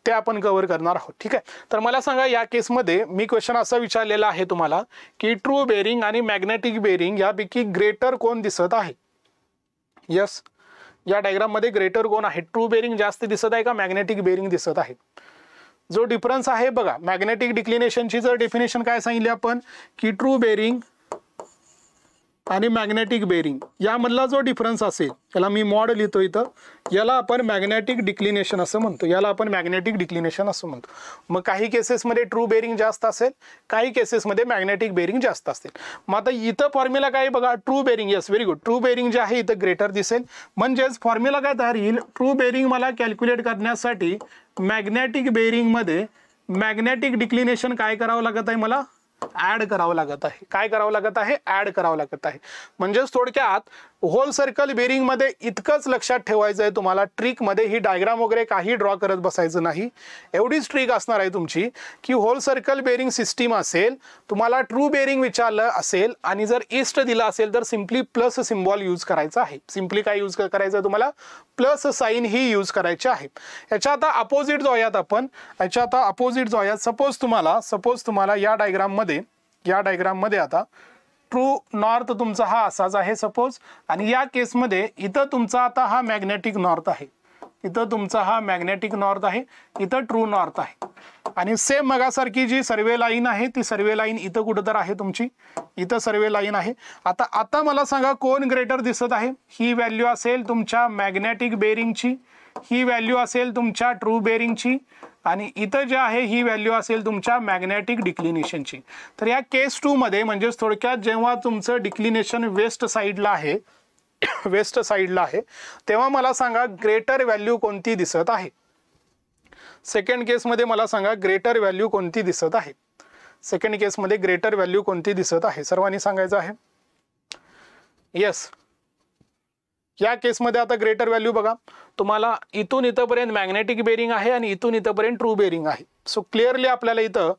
ते आपण कव्हर करणार आहोत ठीक आहे तर मला सांगा या केसमध्ये मी क्वेश्चन असा विचारलेला आहे तुम्हाला की ट्रू बेरिंग आणि मॅग्नेटिक बेरिंग यापैकी ग्रेटर कोण दिसत आहे यस या डायग्राममध्ये ग्रेटर कोण आहे ट्रू बेरिंग जास्त दिसत आहे का मॅग्नेटिक बेरिंग दिसत आहे जो डिफरन्स आहे बघा मॅग्नेटिक डिक्लिनेशनची जर डेफिनेशन काय सांगितली आपण की ट्रू बेरिंग आणि मॅग्नेटिक बेरिंग यामधला जो डिफरन्स असेल त्याला मी मॉड लिहितो इथं याला आपण मॅग्नेटिक डिक्लिनेशन असं म्हणतो याला आपण मॅग्नेटिक डिक्लिनेशन असं म्हणतो मग काही केसेसमध्ये ट्रू बेरिंग जास्त असेल काही केसेसमध्ये मॅग्नेटिक बेरिंग जास्त असेल मग आता इथं फॉर्म्युला काय बघा true bearing yes very good true bearing जे आहे इथं ग्रेटर दिसेल म्हणजेच फॉर्म्युला काय तयार येईल ट्रू बेरिंग मला कॅल्क्युलेट करण्यासाठी मॅग्नेटिक बेरिंगमध्ये मॅग्नेटिक डिक्लिनेशन काय करावं लागत आहे मला ऍड करावं लागत आहे काय करावं लागत आहे ऍड करावं लागत आहे म्हणजेच थोडक्यात होल सर्कल बेरिंगमध्ये इतकंच लक्षात ठेवायचं आहे तुम्हाला ट्रिकमध्ये ही डायग्राम वगैरे काही ड्रॉ करत बसायचं नाही एवढीच ट्रिक असणार आहे तुमची की होल सर्कल बेरिंग सिस्टीम असेल तुम्हाला ट्रू बेरिंग विचारलं असेल आणि जर ईस्ट दिलं असेल तर सिम्पली प्लस सिम्बॉल यूज करायचा आहे सिम्पली काय यूज करायचं आहे तुम्हाला प्लस साईन ही यूज करायची आहे याच्या आता अपोजिट जाऊयात आपण याच्या आता अपोजिट जाऊयात सपोज तुम्हाला सपोज तुम्हाला या डायग्राममध्ये या डायग्राममध्ये आता ट्रू नॉर्थ तुमचा हा असाच आहे सपोज आणि या केसमध्ये इथं तुमचा आता हा मॅग्नेटिक नॉर्थ आहे इथं तुमचा हा मॅग्नेटिक नॉर्थ आहे इथं ट्रू नॉर्थ आहे आणि सेम मगासारखी जी सर्वे लाईन आहे ती सर्वे लाईन इथं कुठं तर आहे तुमची इथं सर्वे लाईन आहे आता आता मला सांगा कोण ग्रेटर दिसत आहे ही व्हॅल्यू असेल तुमच्या मॅग्नेटिक बेरिंगची ही व्हॅल्यू असेल तुमच्या ट्रू बेरिंगची आणि इथं जे आहे ही व्हॅल्यू असेल तुमच्या मॅग्नेटिक डिक्लिनेशनची तर या केस टूमध्ये म्हणजेच थोडक्यात जेव्हा तुमचं डिक्लिनेशन वेस्ट साईडला आहे वेस्ट (coughs) साईडला आहे तेव्हा मला सांगा ग्रेटर व्हॅल्यू कोणती दिसत आहे सेकंड केसमध्ये मला सांगा ग्रेटर व्हॅल्यू कोणती दिसत आहे सेकंड केसमध्ये ग्रेटर व्हॅल्यू कोणती दिसत आहे सर्वांनी सांगायचं आहे येस या केसमध्ये आता ग्रेटर व्हॅल्यू बघा तुम्हाला इथून इथंपर्यंत मॅग्नेटिक बेरिंग आहे आणि इथून इथंपर्यंत ट्रू बेरिंग आहे सो क्लिअरली आपल्याला इथं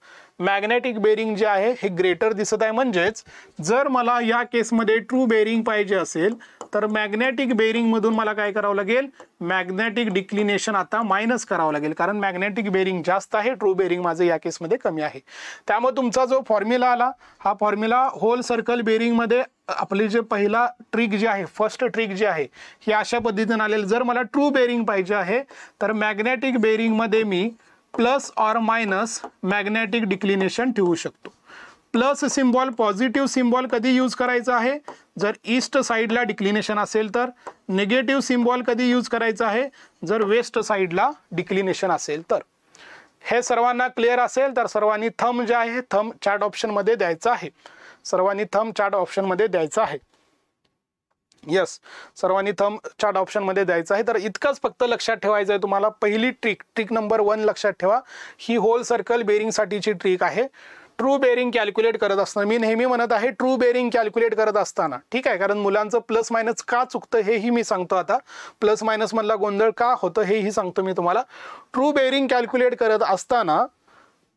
मॅग्नेटिक बेरिंग जे आहे हे ग्रेटर दिसत आहे म्हणजेच जर मला या केसमध्ये ट्रू बेरिंग पाहिजे असेल तर मॅग्नेटिक बेरिंगमधून मला काय करावं लागेल मॅग्नेटिक डिक्लिनेशन आता मायनस करावं लागेल कारण मॅग्नेटिक बेरिंग जास्त आहे ट्रू बेरिंग माझं या केसमध्ये कमी आहे त्यामुळे तुमचा जो फॉर्म्युला आला हा फॉर्म्युला होल सर्कल बेरिंगमध्ये आपली जे पहिला ट्रिक जी आहे फर्स्ट ट्रिक जी आहे ही अशा पद्धतीने आलेली जर मला ट्रू ट्रू बेरिंग पाहिजे आहे तर मॅग्नेटिक बेरिंगमध्ये मी plus or minus magnetic declination ठेवू शकतो प्लस सिम्बॉल पॉझिटिव्ह सिम्बॉल कधी यूज करायचा आहे जर ईस्ट साईडला डिक्लिनेशन असेल तर निगेटिव्ह सिम्बॉल कधी यूज करायचा आहे जर वेस्ट साइडला डिक्लिनेशन असेल तर हे सर्वांना क्लिअर असेल तर सर्वांनी थम जे आहे थम चार्ट ऑप्शनमध्ये द्यायचं आहे सर्वांनी थम चार्ट ऑप्शनमध्ये द्यायचं आहे यस सर्वांनी थम चार्ट ऑप्शनमध्ये द्यायचं आहे तर इतकंच फक्त लक्षात ठेवायचं आहे तुम्हाला पहिली ट्रिक ट्रिक नंबर वन लक्षात ठेवा ही होल सर्कल बेरिंगसाठीची ट्रिक आहे ट्रू बेरिंग कॅल्क्युलेट करत असताना मी नेहमी म्हणत आहे ट्रू बेरिंग कॅल्क्युलेट करत असताना ठीक आहे कारण मुलांचं प्लस मायनस का चुकतं हेही मी सांगतो आता प्लस मायनसमधला गोंधळ का होतं हेही सांगतो मी तुम्हाला ट्रू बेरिंग कॅल्क्युलेट करत असताना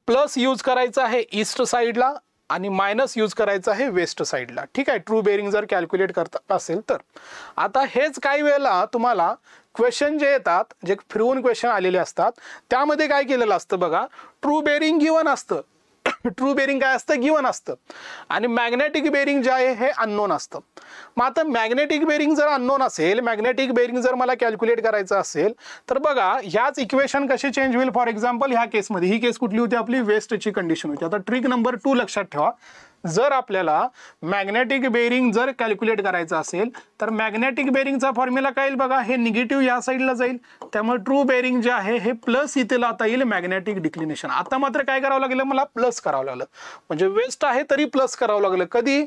प्लस यूज करायचं आहे ईस्ट साईडला आणि मायनस यूज करायचं आहे वेस्ट साईडला ठीक आहे ट्रू बेरिंग जर कॅल्क्युलेट करता असेल तर आता हेच काही वेळेला तुम्हाला क्वेश्चन जे येतात जे फिरवून क्वेश्चन आलेले असतात त्यामध्ये काय केलेलं असतं बघा ट्रू बेरिंग गिवन असतं ट्रू (laughs) बेरिंग काय असतं गिवन असतं आणि मॅग्नेटिक बेरिंग जे आहे हे अननोन असतं मग आता मॅग्नेटिक बेरिंग जर अननोन असेल मॅग्नेटिक बेरिंग जर मला कॅल्क्युलेट करायचं असेल तर बघा ह्याच इक्वेशन कसे चेंज होईल फॉर एक्झाम्पल ह्या केसमध्ये ही केस कुठली होती आपली वेस्टची कंडिशन होती आता ट्रिक नंबर टू लक्षात ठेवा जर आपल्याला मॅग्नेटिक बेरिंग जर कॅल्क्युलेट करायचं असेल तर मॅग्नेटिक बेरिंगचा फॉर्म्युला काय येईल बघा हे निगेटिव्ह या साईडला जाईल त्यामुळे ट्रू बेरिंग जे आहे हे प्लस इथे लाता येईल मॅग्नेटिक डिक्लिनेशन आता मात्र काय करावं लागलं मला प्लस करावं लागलं म्हणजे वेस्ट आहे तरी प्लस करावं लागलं कधी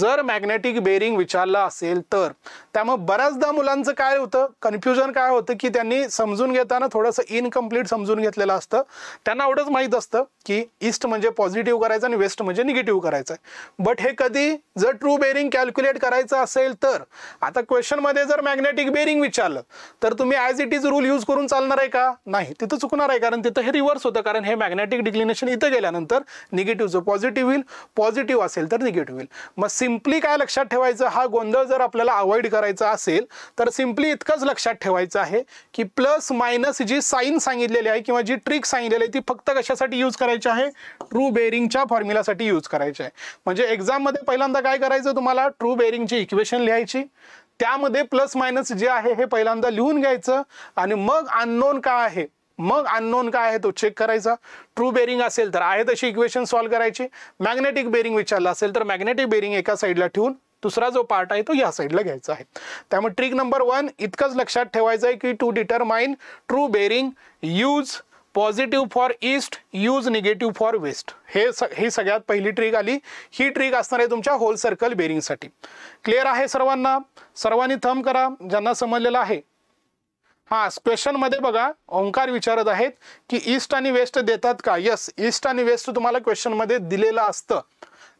जर मॅग्नेटिक बेरिंग विचारला असेल तर त्यामुळे बऱ्याचदा मुलांचं काय होतं कन्फ्युजन काय होतं की त्यांनी समजून घेताना थोडंसं इनकम्प्लीट समजून घेतलेलं असतं त्यांना एवढंच माहीत असतं की ईस्ट म्हणजे पॉझिटिव्ह करायचं आणि वेस्ट म्हणजे निगेटिव्ह करायचं आहे बट हे कधी जर ट्रू बेरिंग कॅल्क्युलेट करायचं असेल तर आता क्वेश्चनमध्ये जर मॅग्नेटिक बेरिंग विचारलं तर तुम्ही as it is rule use करून चालणार आहे का नाही तिथं चुकणार आहे कारण तिथं हे रिव्हर्स होतं कारण हे मॅग्नेटिक डिक्लिनेशन इथं गेल्यानंतर निगेटिव्हचं पॉझिटिव्ह होईल पॉझिटिव्ह असेल तर निगेटिव्ह होईल मग सिम्पली काय लक्षात ठेवायचं हा गोंधळ जर आपल्याला अवॉइड करायचा असेल तर सिम्पली इतकंच लक्षात ठेवायचं आहे की प्लस मायनस जी साईन सांगितलेली आहे किंवा जी ट्रिक सांगितलेली आहे ती फक्त कशासाठी यूज करायची आहे ट्रू बेरिंगच्या फॉर्म्युलासाठी यूज करायचे आहे म्हणजे एक्झाममध्ये पहिल्यांदा काय करायचं तुम्हाला ट्रू बेरिंगची इक्वेशन लिहायची त्यामध्ये प्लस मायनस जे आहे हे पहिल्यांदा लिहून घ्यायचं आणि मग अननोन काय आहे मग अननोन काय आहे तो चेक करायचा ट्रू बेरिंग असेल तर आहे तशी इक्वेशन सॉल्व्ह करायची मॅग्नेटिक बेरिंग विचारलं असेल तर मॅग्नेटिक बेरिंग एका साईडला ठेवून दुसरा जो पार्ट आहे तो या साईडला घ्यायचा आहे त्यामुळे ट्रिक नंबर वन इतकंच लक्षात ठेवायचं आहे की to determine true bearing use positive for east use negative for west हे स ही सगळ्यात पहिली ट्रिक आली ही ट्रिक असणार आहे तुमच्या होल सर्कल बेरिंगसाठी क्लिअर आहे सर्वांना सर्वांनी थम करा ज्यांना समजलेलं आहे हां मध्ये बघा ओंकार विचारत आहेत की ईस्ट आणि वेस्ट देतात का यस ईस्ट आणि वेस्ट तुम्हाला क्वेश्चनमध्ये दिलेलं असतं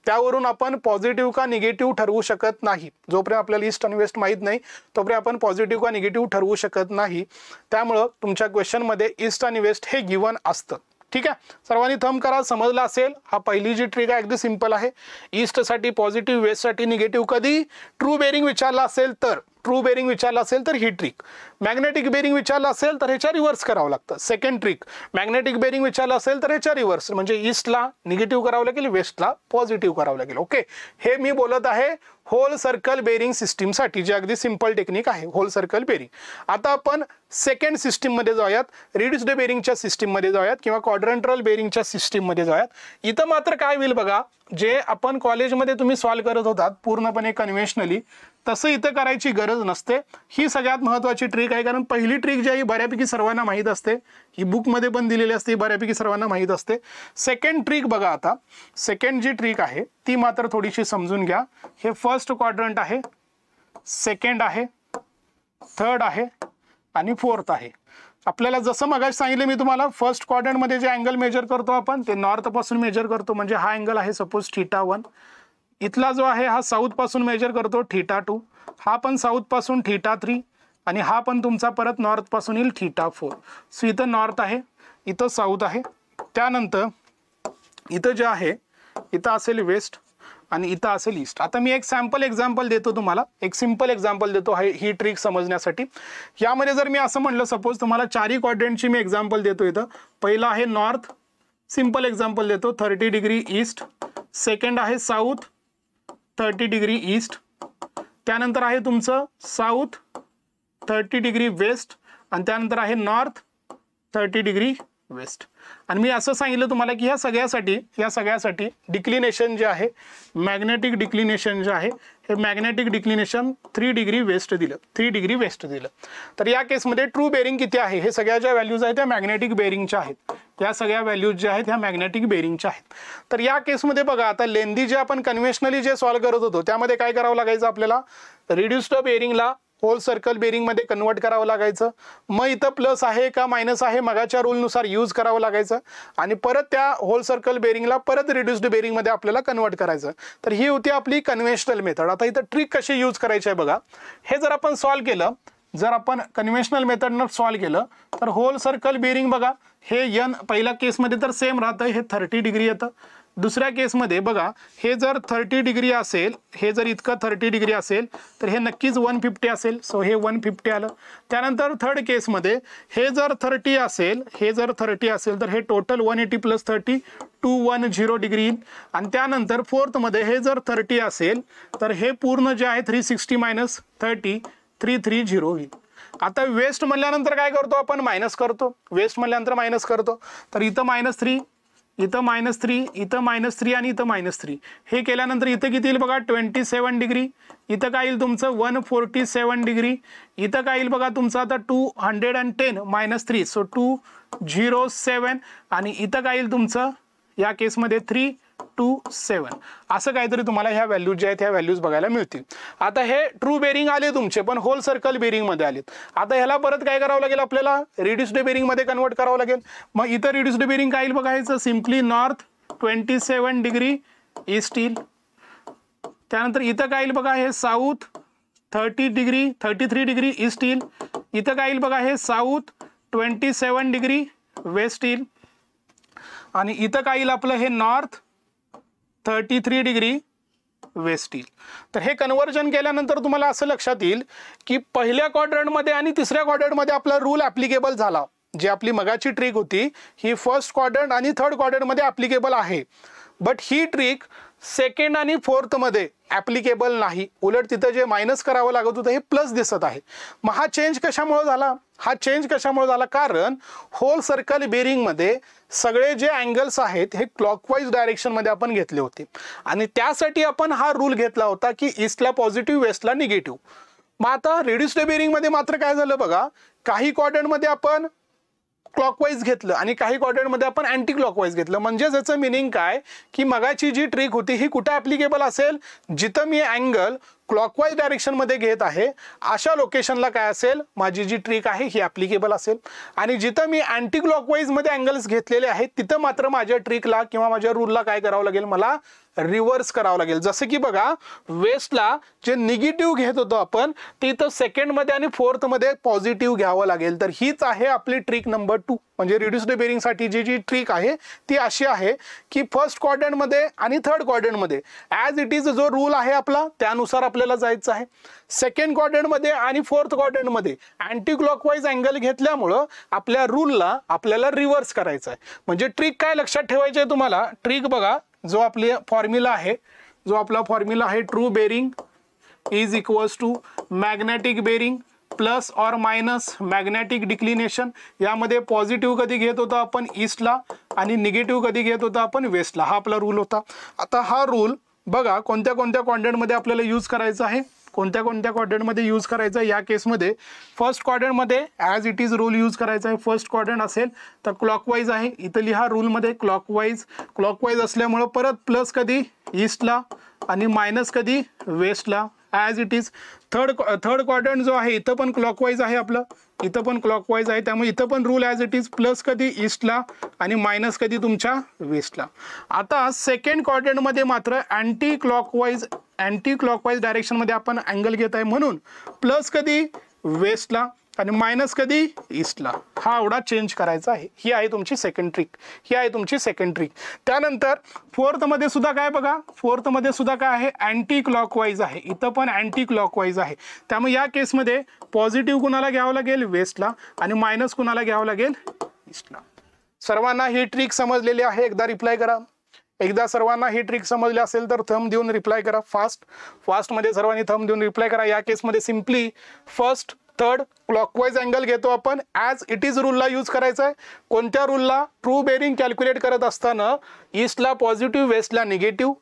त्यावरून आपण पॉझिटिव्ह का निगेटिव्ह ठरवू शकत नाही जोपर्यंत आपल्याला ईस्ट आणि वेस्ट माहीत नाही तोपर्यंत आपण पॉझिटिव्ह का निगेटिव्ह ठरवू शकत नाही त्यामुळं तुमच्या क्वेश्चनमध्ये ईस्ट आणि वेस्ट हे गिवन असतं ठीक आहे सर्वांनी थम करा समजला असेल हा पहिली जी ट्रिक आहे अगदी सिंपल आहे ईस्टसाठी पॉझिटिव्ह वेस्टसाठी निगेटिव्ह कधी ट्रू बेरिंग विचारला असेल तर ट्रू बेरिंग विचारलं असेल तर ही ट्रिक मॅग्नेटिक बेरिंग विचारलं असेल तर ह्याच्या रिव्हर्स करावं लागतं सेकंड ट्रिक मॅग्नेटिक बेरिंग विचारलं असेल तर ह्याच्या रिव्हर्स म्हणजे ईस्टला निगेटिव्ह करावं लागेल वेस्टला पॉझिटिव्ह करावं लागेल ओके हे मी बोलत आहे होल सर्कल बेरिंग सिस्टीमसाठी जे अगदी सिंपल टेक्निक आहे होल सर्कल बेरिंग आता आपण सेकंड सिस्टीममध्ये जाऊयात रिड्युस्ड बेरिंगच्या सिस्टीममध्ये जाऊयात किंवा क्वाड्रंट्रल बेरिंगच्या सिस्टीममध्ये जाऊयात इथं मात्र काय होईल बघा जे आपण कॉलेजमध्ये तुम्ही सॉल्व्ह करत होतात पूर्णपणे कन्व्हेन्शनली तसं इथं करायची गरज नसते ही सगळ्यात महत्त्वाची ट्रिक आहे कारण पहिली ट्रिक जी आहे बऱ्यापैकी सर्वांना माहीत असते ही बुकमध्ये पण दिलेली असते ही बऱ्यापैकी सर्वांना माहीत असते सेकंड ट्रिक बघा आता सेकंड जी ट्रिक आहे ती मात्र थोडीशी समजून घ्या हे फर्स्ट क्वाड्रंट आहे सेकंड आहे थर्ड आहे आणि फोर्थ आहे आपल्याला जसं मग सांगितलं मी तुम्हाला फर्स्ट क्वाड्रंटमध्ये जे अँगल मेजर करतो आपण ते नॉर्थपासून मेजर करतो म्हणजे हा अँगल आहे सपोज थिटा वन इथला जो आहे हा साऊथपासून मेजर करतो थीटा टू हा पण साऊथपासून थीटा थ्री आणि हा पण तुमचा परत नॉर्थपासून येईल थिटा फोर सो इथं नॉर्थ आहे इथं साऊथ आहे त्यानंतर इथं जे आहे इथं असेल वेस्ट आणि इथं असेल ईस्ट आता मी एक सॅम्पल एक्झाम्पल देतो तुम्हाला एक सिम्पल एक्झाम्पल देतो ही ट्रिक समजण्यासाठी यामध्ये जर मी असं म्हटलं सपोज तुम्हाला चारही क्वाड्रंटची मी एक्झाम्पल देतो इथं पहिला आहे नॉर्थ सिम्पल एक्झाम्पल देतो थर्टी डिग्री ईस्ट सेकंड आहे साऊथ थर्टी डिग्री ईस्ट त्यानंतर आहे तुमचं साऊथ थर्टी डिग्री वेस्ट आणि त्यानंतर आहे नॉर्थ थर्टी डिग्री वेस्ट आणि मी असं सांगितलं तुम्हाला की ह्या सगळ्यासाठी या सगळ्यासाठी डिक्लिनेशन जे आहे मॅग्नेटिक डिक्लिनेशन जे आहे हे magnetic declination three degree west दिलं थ्री डिग्री वेस्ट दिलं तर या केसमध्ये ट्रू बेरिंग किती आहे हे सगळ्या ज्या व्हॅल्यूज आहेत त्या मॅग्नेटिक बेरिंगच्या आहेत त्या सगळ्या व्हॅल्यूज ज्या आहेत ह्या मॅग्नेटिक बेरिंगच्या आहेत तर या केसमध्ये बघा आता लेंदी जे आपण कन्व्हेन्शनली जे सॉल्व्ह करत होतो त्यामध्ये काय करावं लागायचं आपल्याला रिड्युस्ड बेरिंगला होल सर्कल बेरिंगमध्ये कन्वर्ट करावं लागायचं मग इथं प्लस आहे का मायनस आहे मगाच्या रूलनुसार यूज करावं लागायचं आणि परत त्या होल सर्कल बेरिंगला परत रिड्युस्ड बेरिंगमध्ये आपल्याला कन्वर्ट करायचं तर ही होती आपली कन्व्हेन्शनल मेथड आता इथं ट्रिक कशी यूज करायची आहे बघा हे जर आपण सॉल्व्ह केलं जर आपण कन्व्हेन्शनल मेथडनं सॉल्व्ह केलं तर होल सर्कल बेरिंग बघा हे यन पहिल्या केसमध्ये तर सेम राहतं हे थर्टी डिग्री येतं दुसऱ्या केसमध्ये बघा हे जर थर्टी डिग्री असेल हे जर इतकं थर्टी डिग्री असेल तर हे नक्कीच वन फिफ्टी असेल सो हे वन फिफ्टी आलं त्यानंतर थर्ड केसमध्ये हे जर थर्टी असेल हे जर थर्टी असेल तर हे total one eighty plus thirty two one zero degree येईल आणि त्यानंतर फोर्थमध्ये हे जर थर्टी असेल तर हे पूर्ण जे आहे three sixty minus thirty three three zero होईल आता वेस्ट म्हणल्यानंतर काय करतो आपण मायनस करतो वेस्ट म्हणल्यानंतर मायनस करतो तर इथं मायनस थ्री इथं मायनस थ्री इथं मायनस थ्री आणि इथं मायनस थ्री हे केल्यानंतर इथं किती येईल बघा ट्वेंटी सेवन डिग्री इथं काय येईल तुमचं वन फोर्टी सेवन डिग्री इथं काय येईल बघा तुमचं आता two hundred and ten minus three so two zero seven आणि इथं काय येईल तुमचं या केसमध्ये थ्री टू सेवन असं काहीतरी तुम्हाला ह्या व्हॅल्यूज ज्या आहेत ह्या व्हॅल्यूज बघायला मिळतील आता हे ट्रू बेरिंग आले तुमचे पण होल सर्कल बेरिंगमध्ये आलेत आता ह्याला परत काय करावं लागेल आपल्याला रिड्युस्ड बेरिंगमध्ये कन्वर्ट करावं लागेल मग इथं रिड्युस्ड बेरिंग काय बघायचं simply north twenty seven degree east येईल त्यानंतर इथं काय बघा हे south thirty degree thirty three degree east येईल इथं काय येईल बघा हे south twenty seven degree west येईल आणि इथं काय आपलं हे नॉर्थ थर्टी थ्री डिग्री वेस्टील तर हे कन्वर्जन केल्यानंतर तुम्हाला असं लक्षात येईल की पहिल्या क्वाड्रंटमध्ये आणि तिसऱ्या क्वाड्रंटमध्ये आपला रूल ॲप्लिकेबल झाला जी आपली मगाची ट्रिक होती ही फर्स्ट क्वाड्रंट आणि थर्ड क्वाड्रंटमध्ये ॲप्लिकेबल आहे बट ही ट्रिक सेकंड आणि फोर्थमध्ये ॲप्लिकेबल नाही उलट तिथं जे मायनस करावं लागत होतं हे प्लस दिसत आहे मग हा चेंज कशामुळे झाला हा चेंज कशामुळे झाला कारण होल सर्कल बेरिंगमध्ये सगळे जे अँगल्स आहेत हे क्लॉकवाईज डायरेक्शनमध्ये आपण घेतले होते आणि त्यासाठी आपण हा रूल घेतला होता की ईस्टला पॉझिटिव्ह वेस्टला निगेटिव्ह मग आता बेरिंग मध्ये मात्र काय झालं बघा काही मध्ये आपण क्लॉकवाईज घेतलं आणि काही मध्ये आपण अँटी क्लॉकवाईज घेतलं म्हणजे याचं मिनिंग काय की मगाची जी ट्रिक होती ही कुठं ॲप्लिकेबल असेल जिथं मी अँगल क्लॉकवाईज डायरेक्शनमध्ये घेत आहे अशा लोकेशनला काय असेल माझी जी ट्रिक आहे ही ॲप्लिकेबल असेल आणि जिथं मी अँटी क्लॉकवाईजमध्ये अँगल्स घेतलेले आहेत तिथं मात्र माझ्या ट्रिकला किंवा माझ्या रूलला काय करावं लागेल मला रिव्हर्स करावं लागेल जसं की बघा वेस्टला जे निगेटिव्ह घेत होतो आपण ते सेकंड सेकंडमध्ये आणि फोर्थमध्ये पॉझिटिव्ह घ्यावं लागेल तर हीच आहे आपली ट्रिक नंबर टू म्हणजे रिड्युस्ड बेरिंगसाठी जी जी ट्रिक आहे ती अशी आहे की फर्स्ट क्वार्टरमध्ये आणि थर्ड क्वार्टरमध्ये ॲज इट इज जो रूल आहे आपला त्यानुसार आपल्याला जायचं आहे सेकंड क्वार्टरमध्ये आणि फोर्थ क्वार्टरमध्ये अँटी क्लॉकवाईज अँगल घेतल्यामुळं आपल्या रूलला आपल्याला रिव्हर्स करायचं आहे म्हणजे ट्रिक काय लक्षात ठेवायची आहे तुम्हाला ट्रिक बघा जो आपले फॉर्म्युला आहे जो आपला फॉर्म्युला आहे true bearing is equals to magnetic bearing plus or minus magnetic declination यामध्ये पॉझिटिव्ह कधी घेत होता आपण ईस्टला आणि निगेटिव्ह कधी घेत होता आपण वेस्टला हा आपला रूल होता आता हा रूल बघा कोणत्या कोणत्या कॉन्टेंटमध्ये आपल्याला यूज करायचा आहे कोणत्या कोणत्या क्वाड्रंटमध्ये यूज करायचं आहे या केसमध्ये फर्स्ट क्वाड्रंटमध्ये as it is rule use करायचा आहे फर्स्ट क्वाड्रंट असेल तर क्लॉकवाईज आहे इथं लिहा रूलमध्ये क्लॉकवाईज क्लॉकवाईज असल्यामुळं परत प्लस कधी ईस्टला आणि मायनस कधी वेस्टला as it is third third quadrant जो आहे इथं पण क्लॉकवाईज आहे आपलं इथं पण क्लॉकवाईज आहे त्यामुळे इथं पण rule as it is plus कधी ईस्टला आणि मायनस कधी तुमच्या वेस्टला आता सेकंड क्वार्टरमध्ये मात्र अँटी क्लॉकवाईज अँटी क्लॉकवाईज डायरेक्शनमध्ये आपण अँगल घेत आहे म्हणून प्लस कधी वेस्टला आणि मायनस कधी ईस्टला हा एवढा चेंज करायचा आहे ही आहे तुमची सेकंड ट्रिक ही आहे तुमची सेकंड ट्रिक त्यानंतर फोर्थमध्ये सुद्धा काय बघा फोर्थमध्ये सुद्धा काय आहे अँटी क्लॉकवाईज आहे इथं पण अँटी क्लॉकवाईज आहे त्यामुळे या केसमध्ये पॉझिटिव्ह कुणाला घ्यावं लागेल वेस्टला आणि मायनस कुणाला घ्यावं लागेल ईस्टला सर्वांना ही ट्रिक समजलेली आहे एकदा रिप्लाय करा एकदा सर्वांना ही ट्रिक समजली असेल तर थम देऊन रिप्लाय करा फास्ट फास्टमध्ये सर्वांनी थंब देऊन रिप्लाय करा या केसमध्ये simply first third clockwise angle घेतो आपण ॲज इट इज रूलला यूज करायचा आहे कोणत्या रूलला ट्रू बेरिंग कॅल्क्युलेट करत असताना ईस्टला पॉझिटिव्ह वेस्टला निगेटिव्ह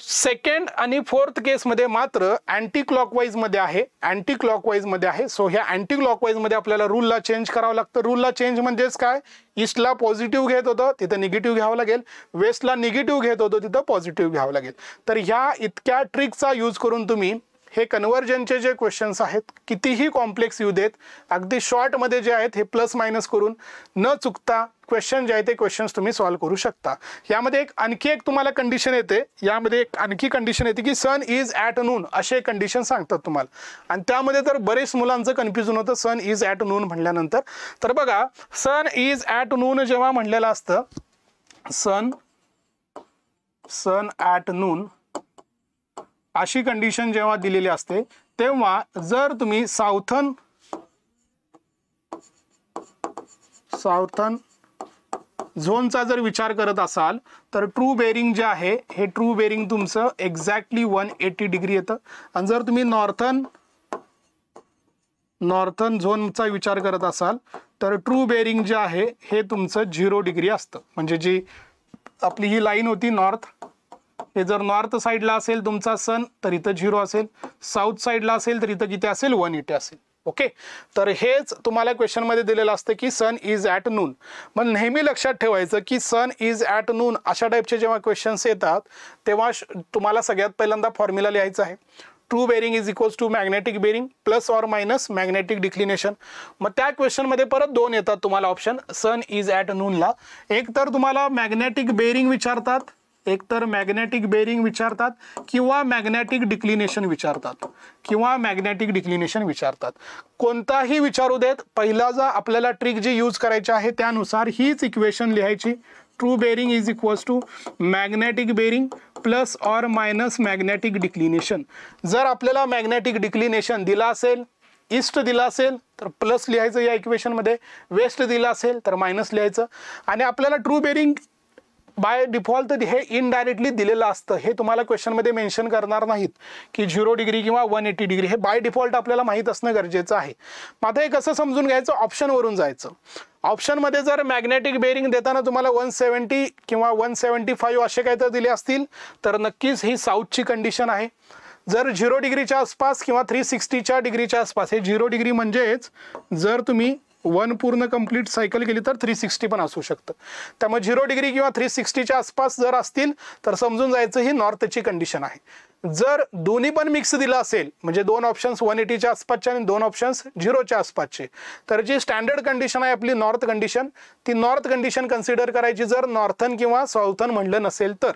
सेकंड आणि फोर्थ केसमध्ये मात्र अँटी क्लॉकवाईजमध्ये आहे अँटी क्लॉकवाईजमध्ये आहे सो ह्या अँटी क्लॉकवाईजमध्ये आपल्याला रूलला चेंज करावं लागतं रूलला चेंज म्हणजेच काय ईस्टला पॉझिटिव्ह घेत होतं तिथं निगेटिव्ह घ्यावं लागेल वेस्टला निगेटिव्ह घेत होतं तिथं पॉझिटिव्ह घ्यावं लागेल तर ह्या इतक्या ट्रिकचा यूज करून तुम्ही हे कन्वर्जनचे जे क्वेश्चन्स आहेत कितीही कॉम्प्लेक्स येऊ देत अगदी शॉर्टमध्ये जे आहेत हे प्लस मायनस करून न चुकता क्वेश्चन जे आहे ते क्वेश्चन्स तुम्ही सॉल्व्ह करू शकता यामध्ये एक आणखी एक तुम्हाला कंडिशन येते यामध्ये एक आणखी कंडिशन येते की सन इज ॲट नून असे कंडिशन सांगतात तुम्हाला आणि त्यामध्ये तर बरेच मुलांचं कन्फ्युजन होतं सन इज ॲट नून म्हणल्यानंतर तर बघा सन इज ॲट नून जेव्हा म्हणलेलं असतं सन सन ॲट नून अशी कंडिशन जेव्हा दिलेली असते तेव्हा जर तुम्ही साऊथन साऊथन झोनचा जर विचार करत असाल तर ट्रू बेरिंग जे आहे हे ट्रू बेरिंग तुमचं एक्झॅक्टली वन एटी डिग्री येतं आणि जर तुम्ही नॉर्थन नॉर्थन झोनचा विचार करत असाल तर ट्रू बेरिंग जे आहे हे तुमचं झिरो डिग्री असतं म्हणजे जी आपली ही लाईन होती नॉर्थ हे जर नॉर्थ साईडला असेल तुमचा सन तर इथं झिरो असेल साऊथ साईडला असेल तर इथं किती असेल वन एटी असेल ओके तर हेच तुम्हाला क्वेश्चनमध्ये दिलेलं असतं की सन इज ॲट नून मग नेहमी लक्षात ठेवायचं की सन इज ॲट नून अशा टाईपचे जेव्हा क्वेश्चन्स येतात तेव्हा तुम्हाला सगळ्यात पहिल्यांदा फॉर्म्युला लिहायचा आहे true bearing is equals to magnetic bearing plus or minus magnetic declination मग त्या क्वेश्चनमध्ये परत दोन येतात तुम्हाला ऑप्शन सन इज ॲट नूनला एक तर तुम्हाला मॅग्नेटिक बेरिंग विचारतात एकतर मॅग्नेटिक बेरिंग विचारतात किंवा मॅग्नेटिक डिक्लिनेशन विचारतात किंवा मॅग्नेटिक डिक्लिनेशन विचारतात कोणताही विचारू देत पहिला जा आपल्याला ट्रिक जी यूज करायची आहे त्यानुसार हीच इक्वेशन लिहायची true bearing is equals to magnetic bearing plus or minus magnetic declination जर आपल्याला मॅग्नेटिक डिक्लिनेशन दिला असेल ईस्ट दिला असेल तर प्लस लिहायचं या इक्वेशनमध्ये वेस्ट दिला असेल तर मायनस लिहायचं आणि आपल्याला ट्रू बेरिंग बाय डिफॉल्ट हे इनडायरेक्टली दिलेलं असतं हे तुम्हाला क्वेश्चनमध्ये मेन्शन करणार नाहीत की झिरो डिग्री किंवा वन एटी डिग्री हे बाय डिफॉल्ट आपल्याला माहीत असणं गरजेचं आहे मग आता हे कसं समजून घ्यायचं ऑप्शनवरून जायचं ऑप्शनमध्ये जर मॅग्नेटिक बेरिंग देताना तुम्हाला वन सेवन्टी किंवा वन सेवन्टी फाईव्ह असे काहीतरी दिले असतील तर नक्कीच ही साऊथची कंडिशन आहे जर झिरो डिग्रीच्या आसपास किंवा थ्री सिक्स्टीच्या डिग्रीच्या आसपास हे झिरो डिग्री म्हणजेच जर तुम्ही वन पूर्ण कंप्लीट सायकल केली तर थ्री सिक्स्टी पण असू शकतं त्यामुळे झिरो डिग्री किंवा थ्री सिक्स्टीच्या आसपास जर असतील तर समजून जायचं ही नॉर्थची कंडिशन आहे जर दोन्ही पण मिक्स दिलं असेल म्हणजे दोन ऑप्शन्स वन एटीच्या आसपासचे आणि दोन ऑप्शन्स झिरोच्या आसपासचे तर जी स्टँडर्ड कंडिशन आहे आपली नॉर्थ कंडिशन ती नॉर्थ कंडिशन कन्सिडर करायची जर नॉर्थन किंवा साऊथन म्हणलं नसेल तर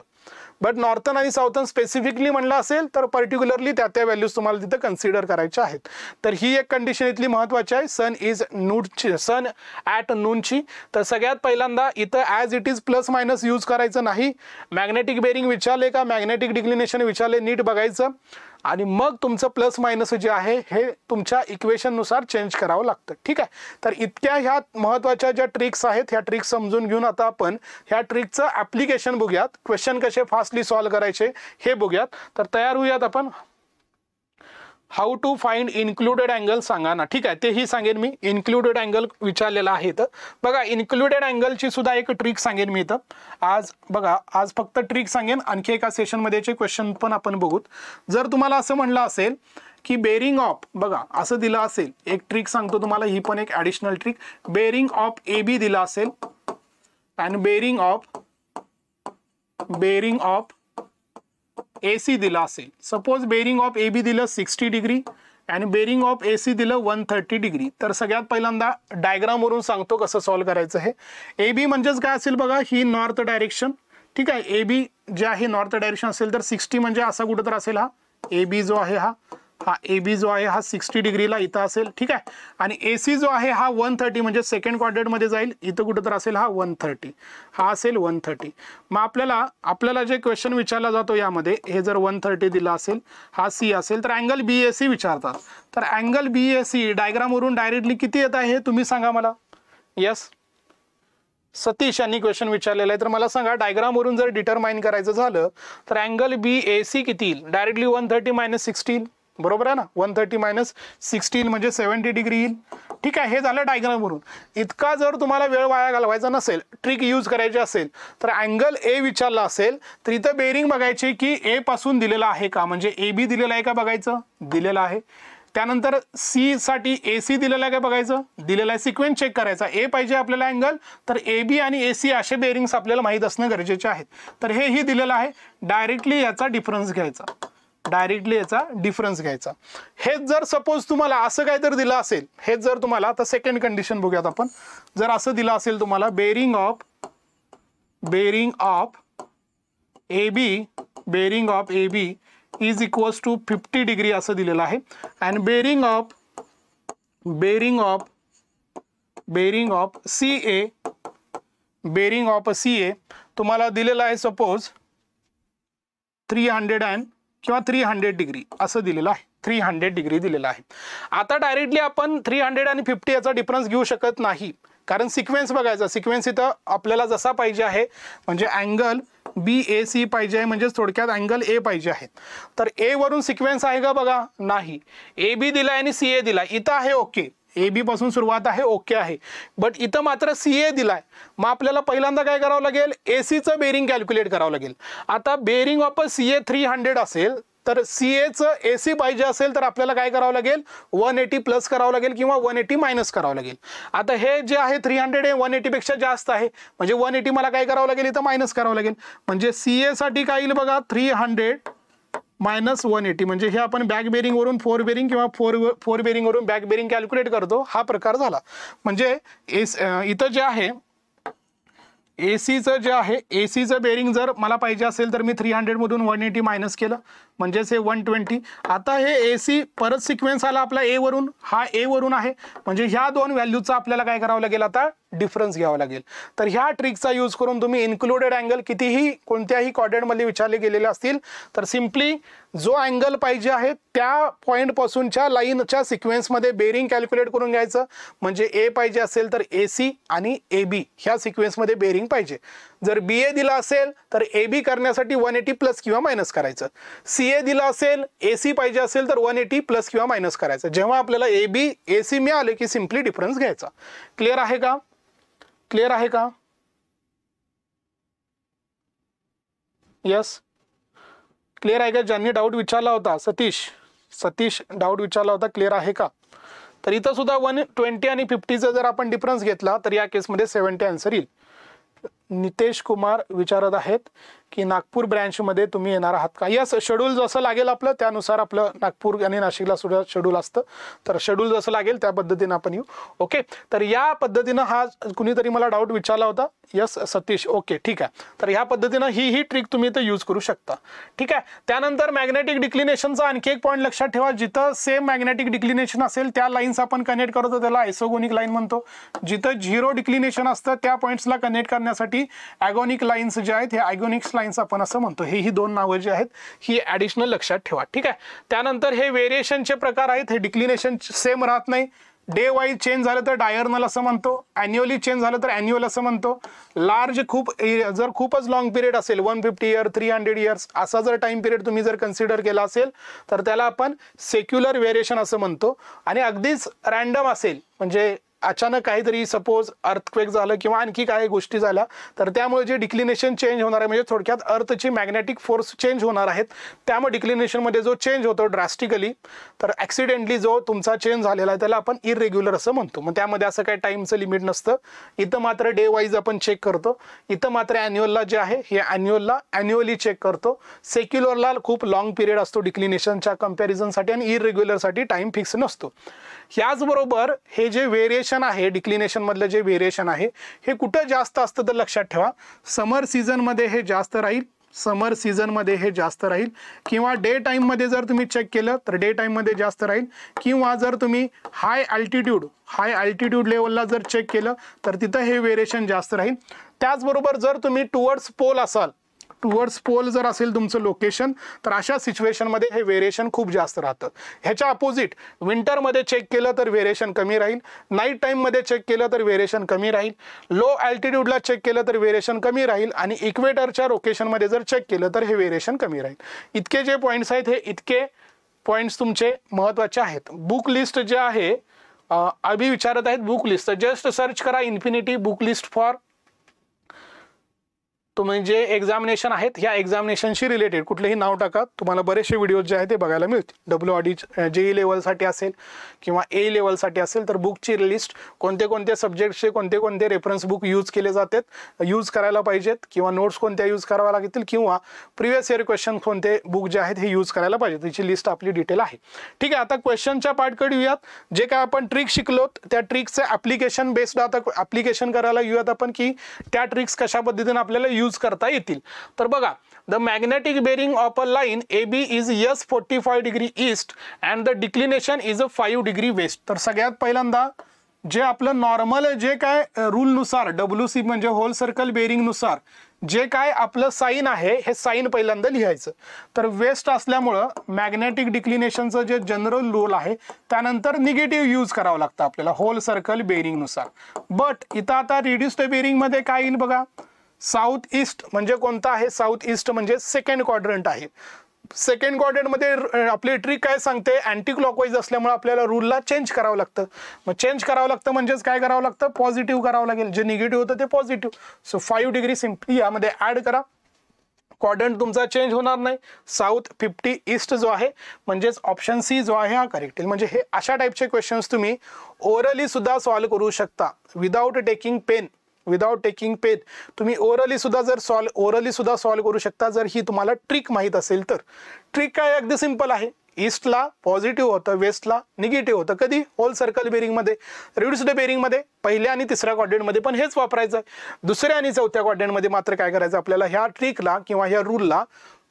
बट नॉर्थन आणि साऊथन स्पेसिफिकली म्हणलं असेल तर पर्टिक्युलरली त्या त्या व्हॅल्यूज तुम्हाला तिथं कन्सिडर करायच्या आहेत तर ही एक कंडिशन इथली महत्त्वाची आहे सन इज नूडची सन ॲट नूनची तर सगळ्यात पहिल्यांदा इथं as it is plus minus use करायचं नाही मॅग्नेटिक बेरिंग विचारले का मॅग्नेटिक डिक्लिनेशन विचारले नीट बघायचं आणि मग तुमचं प्लस मायनस जे आहे हे तुमच्या इक्वेशननुसार चेंज करावं लागतं ठीक आहे तर इतक्या ह्या महत्त्वाच्या ज्या ट्रिक्स आहेत ह्या ट्रिक्स समजून घेऊन आता आपण ह्या ट्रिकचं ॲप्लिकेशन बघूयात क्वेश्चन कसे फास्टली सॉल्व्ह करायचे हे बघूयात तर तयार होऊयात आपण how to find included angle सांगा ना ठीक आहे तेही सांगेन मी इन्क्लुडेड अँगल विचारलेला आहे तर बघा इन्क्लुडेड अँगलची सुद्धा एक ट्रिक सांगेन मी इथं आज बघा आज फक्त ट्रिक सांगेन आणखी एका सेशनमध्येचे क्वेश्चन पण आपण बघूत जर तुम्हाला असं म्हणलं असेल की बेरिंग ऑफ बघा असं दिलं असेल एक ट्रिक सांगतो तुम्हाला ही पण एक additional trick bearing of A B दिलं असेल and bearing of bearing of A C दिला असेल suppose bearing of A B दिलं सिक्स्टी डिग्री आणि बेरिंग ऑफ ए सी दिलं वन थर्टी डिग्री तर सगळ्यात पहिल्यांदा डायग्रामवरून सांगतो कसं सॉल्व्ह करायचं हे ए बी म्हणजेच काय असेल बघा ही नॉर्थ डायरेक्शन ठीक आहे ए बी जे आहे नॉर्थ डायरेक्शन असेल तर सिक्स्टी म्हणजे असा कुठं तर असेल हा ए बी जो आहे हा हा ए बी जो आहे हा सिक्स्टी डिग्रीला इथं असेल ठीक आहे आणि ए सी जो आहे हा वन थर्टी म्हणजे सेकंड क्वार्टरमध्ये जाईल इथं कुठं तर असेल हा वन थर्टी हा असेल वन थर्टी मग आपल्याला आपल्याला जे क्वेश्चन विचारला जातो यामध्ये हे जर वन थर्टी दिला असेल हा सी असेल तर अँगल बी ए सी विचारतात तर अँगल बी ए सी डायग्रामवरून डायरेक्टली किती येत आहे हे तुम्ही सांगा मला यस सतीश यांनी क्वेश्चन विचारलेला आहे तर मला सांगा डायग्रामवरून जर डिटरमाइन करायचं झालं तर अँगल बी ए सी किती येईल directly one thirty minus sixteen बरोबर आहे ना वन थर्टी मायनस सिक्स्टीन म्हणजे सेवन्टी डिग्री येईल ठीक आहे हे झालं डायग्रामवरून इतका जर तुम्हाला वेळ वाया घालवायचा नसेल ट्रिक यूज करायची असेल तर अँगल ए विचारला असेल तर इथं बेरिंग बघायची की ए पासून दिलेला आहे का म्हणजे ए बी दिलेला आहे का बघायचं दिलेलं आहे त्यानंतर सी साठी ए सी दिलेला आहे का बघायचं दिलेला आहे सिक्वेन्स चेक करायचा ए पाहिजे आपल्याला अँगल तर ए बी आणि ए सी असे बेरिंग्स आपल्याला माहीत असणं गरजेचे आहेत तर हेही दिलेलं आहे डायरेक्टली याचा डिफरन्स घ्यायचा डायरेक्टली याचा डिफरन्स घ्यायचा हेच जर सपोज तुम्हाला असं काय तर दिलं असेल हेच जर तुम्हाला आता सेकंड कंडिशन बघूयात आपण जर असं दिलं असेल तुम्हाला bearing of bearing of A B bearing of A B is equals to fifty degree असं दिलेलं आहे and bearing of bearing of bearing of C A bearing of C A तुम्हाला दिलेलं आहे सपोज थ्री हंड्रेड अँड किंवा three hundred degree असं दिलेलं आहे थ्री हंड्रेड डिग्री दिलेलं आहे आता डायरेक्टली आपण थ्री हंड्रेड आणि फिफ्टी याचा डिफरन्स घेऊ शकत नाही कारण सिक्वेन्स बघायचा सिक्वेन्स इथं आपल्याला जसा पाहिजे आहे म्हणजे अँगल बी ए सी पाहिजे आहे म्हणजेच थोडक्यात अँगल ए पाहिजे आहे तर वरून सिक्वेन्स आहे का बघा नाही ए बी दिला आणि सी ए दिला इथं आहे ओके ए बी पासून सुरुवात आहे ओके आहे बट इथं मात्र सी ए दिलाय मग आपल्याला पहिल्यांदा काय करावं लागेल ए सीचं बेरिंग कॅल्क्युलेट करावं लागेल आता bearing of C A three hundred असेल तर सी एचं ए सी पाहिजे असेल तर आपल्याला काय करावं लागेल वन एटी प्लस करावं लागेल किंवा वन एटी मायनस करावं लागेल आता हे जे आहे थ्री हंड्रेड हे वन एटीपेक्षा जास्त आहे म्हणजे वन एटी मला काय करावं लागेल इथं मायनस करावं लागेल म्हणजे सी एसाठी काय येईल बघा three hundred minus one eighty म्हणजे हे आपण बॅक बेरिंगवरून फोर बेरिंग किंवा फोर फोर बेरिंगवरून बॅक बेरिंग कॅल्क्युलेट करतो हा प्रकार झाला म्हणजे एस इथं जे आहे एसीचं जे आहे एसीचं बेरिंग जर मला पाहिजे असेल तर मी थ्री हंड्रेडमधून वन एटी मायनस केलं म्हणजेच हे वन ट्वेंटी आता हे ए सी परत सिक्वेन्स आला आपला ए वरून हा ए वरून आहे म्हणजे ह्या दोन व्हॅल्यूचा आपल्याला काय करावं लागेल आता डिफरन्स घ्यावा लागेल तर ह्या ट्रिकचा यूज करून तुम्ही इन्क्लुडेड अँगल कितीही कोणत्याही कॉर्डेडमध्ये विचारले गेलेले असतील तर सिम्पली जो अँगल पाहिजे आहे त्या पॉईंटपासूनच्या लाईनच्या सिक्वेन्समध्ये बेरिंग कॅल्क्युलेट करून घ्यायचं म्हणजे ए पाहिजे असेल तर ए सी आणि ए बी ह्या सिक्वेन्समध्ये बेरिंग पाहिजे जर बी ए दिला असेल तर ए बी करण्यासाठी वन एटी प्लस किंवा मायनस करायचं सी ए दिला असेल ए सी पाहिजे असेल तर वन एटी प्लस किंवा मायनस करायचं जेव्हा आपल्याला ए बी ए सी मिळाले की सिम्पली डिफरन्स घ्यायचा क्लिअर आहे का क्लिअर आहे का यस क्लिअर आहे का ज्यांनी डाऊट विचारला होता सतीश सतीश डाऊट विचारला होता क्लिअर आहे का तर इथं सुद्धा वन ट्वेंटी आणि फिफ्टीचा जर आपण डिफरन्स घेतला तर या केसमध्ये सेव्हन्टी आन्सर येईल नितेश कुमार विचारत आहेत की नागपूर ब्रँचमध्ये तुम्ही येणार आहात का यस शेड्यूल जसं लागेल आपलं त्यानुसार आपलं नागपूर आणि नाशिकला सुद्धा शेड्यूल असतं तर शेड्यूल जसं लागेल त्या पद्धतीनं आपण येऊ ओके तर या पद्धतीनं हा कुणीतरी मला डाऊट विचारला होता यस सतीश ओके ठीक आहे तर ह्या पद्धतीनं ही ही ट्रिक तुम्ही इथं यूज करू शकता ठीक आहे त्यानंतर मॅग्नेटिक डिक्लिनेशनचा आणखी एक पॉईंट लक्षात ठेवा जिथं सेम मॅग्नेटिक डिक्लिनेशन असेल त्या लाईन्स आपण कनेक्ट करतो त्याला आयसोगोनिक लाईन म्हणतो जिथं झिरो डिक्लिनेशन असतं त्या पॉईंट्सला कनेक्ट करण्यासाठी ॲगोनिक लाईन्स जे आहेत हे आयगोनिक्स लाईन्स आपण असं म्हणतो हे ही दोन नावं जी आहेत ही ॲडिशनल लक्षात ठेवा ठीक आहे त्यानंतर हे वेरिएशनचे प्रकार आहेत हे डिक्लिनेशन सेम राहत नाही डे वाईज चेंज झालं तर डायर्नल असं म्हणतो ॲन्युअली चेंज झालं तर ॲन्युअल असं म्हणतो लार्ज खूप जर खूपच लाँग पिरियड असेल one fifty year three hundred years असा जर टाईम पिरियड तुम्ही जर कन्सिडर केला असेल तर त्याला आपण सेक्युलर व्हेरिएशन असं म्हणतो आणि अगदीच रँडम असेल म्हणजे अचानक काहीतरी सपोज अर्थक्वेक झालं किंवा आणखी काही गोष्टी झाल्या तर त्यामुळे जे डिक्लिनेशन चेंज होणार आहे म्हणजे थोडक्यात अर्थची मॅग्नेटिक फोर्स चेंज होणार आहेत त्यामुळे डिक्लिनेशनमध्ये जो चेंज होतो ड्रास्टिकली तर ॲक्सिडेंटली जो तुमचा चेंज झालेला आहे त्याला आपण इरेग्युलर असं म्हणतो मग त्यामध्ये असं काही टाईमचं लिमिट नसतं इथं मात्र डे वाईज आपण चेक करतो इथं मात्र ॲन्युअलला जे आहे हे ॲन्युअलला ॲन्युअली चेक करतो सेक्युलरला खूप लॉंग पिरियड असतो डिक्लिनेशनच्या कम्पॅरिझनसाठी आणि इरेग्युलरसाठी टाईम फिक्स नसतो याचबरोबर हे जे वेरिएशन आहे डिक्लिनेशनमधलं जे वेरिएशन आहे हे कुठं जास्त असतं तर लक्षात ठेवा समर सीझनमध्ये हे जास्त राहील समर सीझनमध्ये हे जास्त राहील किंवा डे टाईममध्ये जर तुम्ही चेक केलं तर डे टाईममध्ये जास्त राहील किंवा जर तुम्ही हाय अल्टिट्यूड हाय अल्टिट्यूड लेवलला जर चेक केलं तर तिथं हे वेरिएशन जास्त राहील त्याचबरोबर जर तुम्ही टुवर्ड्स पोल असाल टुवर्ड्स पोल जर असेल तुमचं लोकेशन तर अशा सिच्युएशनमध्ये हे वेरिएशन खूप जास्त राहतं ह्याच्या अपोजिट विंटरमध्ये चेक केलं तर वेरिएशन कमी राहील नाईट टाईममध्ये चेक केलं तर वेरिएशन कमी राहील लो अल्टिट्यूडला चेक केलं तर वेरिएशन कमी राहील आणि इक्वेटरच्या लोकेशनमध्ये जर चेक केलं तर हे वेरिएशन कमी राहील इतके जे पॉईंट्स आहेत हे इतके पॉईंट्स तुमचे महत्त्वाचे आहेत बुक लिस्ट जे आहे अभि विचारत आहेत बुक लिस्ट जस्ट सर्च करा इन्फिनिटी बुक लिस्ट फॉर तुम्ही जे एक्झामिनेशन आहेत ह्या एक्झामिनेशनशी रिलेटेड कुठलेही नाव टाका तुम्हाला बरेचसे व्हिडिओज जे आहेत ते बघायला मिळतील डब्ल्यू आर डी ई लेवलसाठी असेल किंवा ए लेवलसाठी असेल तर बुकची लिस्ट कोणते कोणते सब्जेक्टचे कोणते कोणते रेफरन्स बुक यूज केले जातात यूज करायला पाहिजेत किंवा नोट्स कोणत्या यूज कराव्या लागतील किंवा प्रिव्हियस इयर क्वेश्चन कोणते बुक जे आहेत हे यूज करायला पाहिजे त्याची लिस्ट आपली डिटेल आहे ठीक आहे आता क्वेश्चनच्या पाठकडे येऊयात जे काय आपण ट्रिक शिकलोत त्या ट्रिकचे ॲप्लिकेशन बेस्ड आता ॲप्लिकेशन करायला येऊयात आपण की त्या ट्रिक्स कशा पद्धतीने आपल्याला यूज यूज करता येतील तर बघा the magnetic bearing of a line A B is yes forty five degree east and the declination is a five degree west तर सगळ्यात पहिल्यांदा जे आपलं नॉर्मल जे काय रूलनुसार डब्ल्यू सी म्हणजे होल सर्कल बेरिंगनुसार जे काय आपलं साईन आहे हे साईन पहिल्यांदा लिहायचं तर वेस्ट असल्यामुळं मॅग्नेटिक डिक्लिनेशनचं जे जनरल रूल आहे त्यानंतर निगेटिव्ह यूज करावं लागतं आपल्याला होल सर्कल बेरिंगनुसार बट इथं आता रिड्युस्ड बेरिंगमध्ये काय येईल बघा साऊथ ईस्ट म्हणजे कोणता आहे साऊथ ईस्ट म्हणजे सेकंड क्वाड्रंट आहे सेकंड क्वाड्रंटमध्ये आपली ट्रिक काय सांगते अँटी क्लॉकवाईज असल्यामुळे आपल्याला रूलला चेंज करावं लागतं मग चेंज करावं लागतं म्हणजेच काय करावं लागतं पॉझिटिव्ह करावं लागेल जे निगेटिव्ह होतं ते positive so five degree simply यामध्ये ॲड करा क्वाड्रंट तुमचा चेंज होणार नाही साऊथ फिफ्टी ईस्ट जो आहे म्हणजेच ऑप्शन सी जो आहे हा करेक्ट येईल म्हणजे हे अशा टाईपचे क्वेश्चन्स तुम्ही ओरली सुद्धा सॉल्व्ह करू शकता without taking pen without taking pen तुम्ही ओरली सुद्धा जर सॉल्व ओरली सुद्धा सॉल्व करू शकता जर ही तुम्हाला ट्रिक माहीत असेल तर ट्रिक काय अगदी सिंपल आहे ईस्टला पॉझिटिव्ह होतं वेस्टला निगेटिव्ह होतं कधी होल सर्कल बेरिंगमध्ये रिड्स्ड बेरिंगमध्ये पहिल्या आणि तिसऱ्या क्वाड्रेंटमध्ये पण हेच वापरायचं आहे दुसऱ्या आणि चौथ्या क्वाड्रेंटमध्ये मात्र काय करायचं आपल्याला ह्या ट्रिकला किंवा ह्या रूलला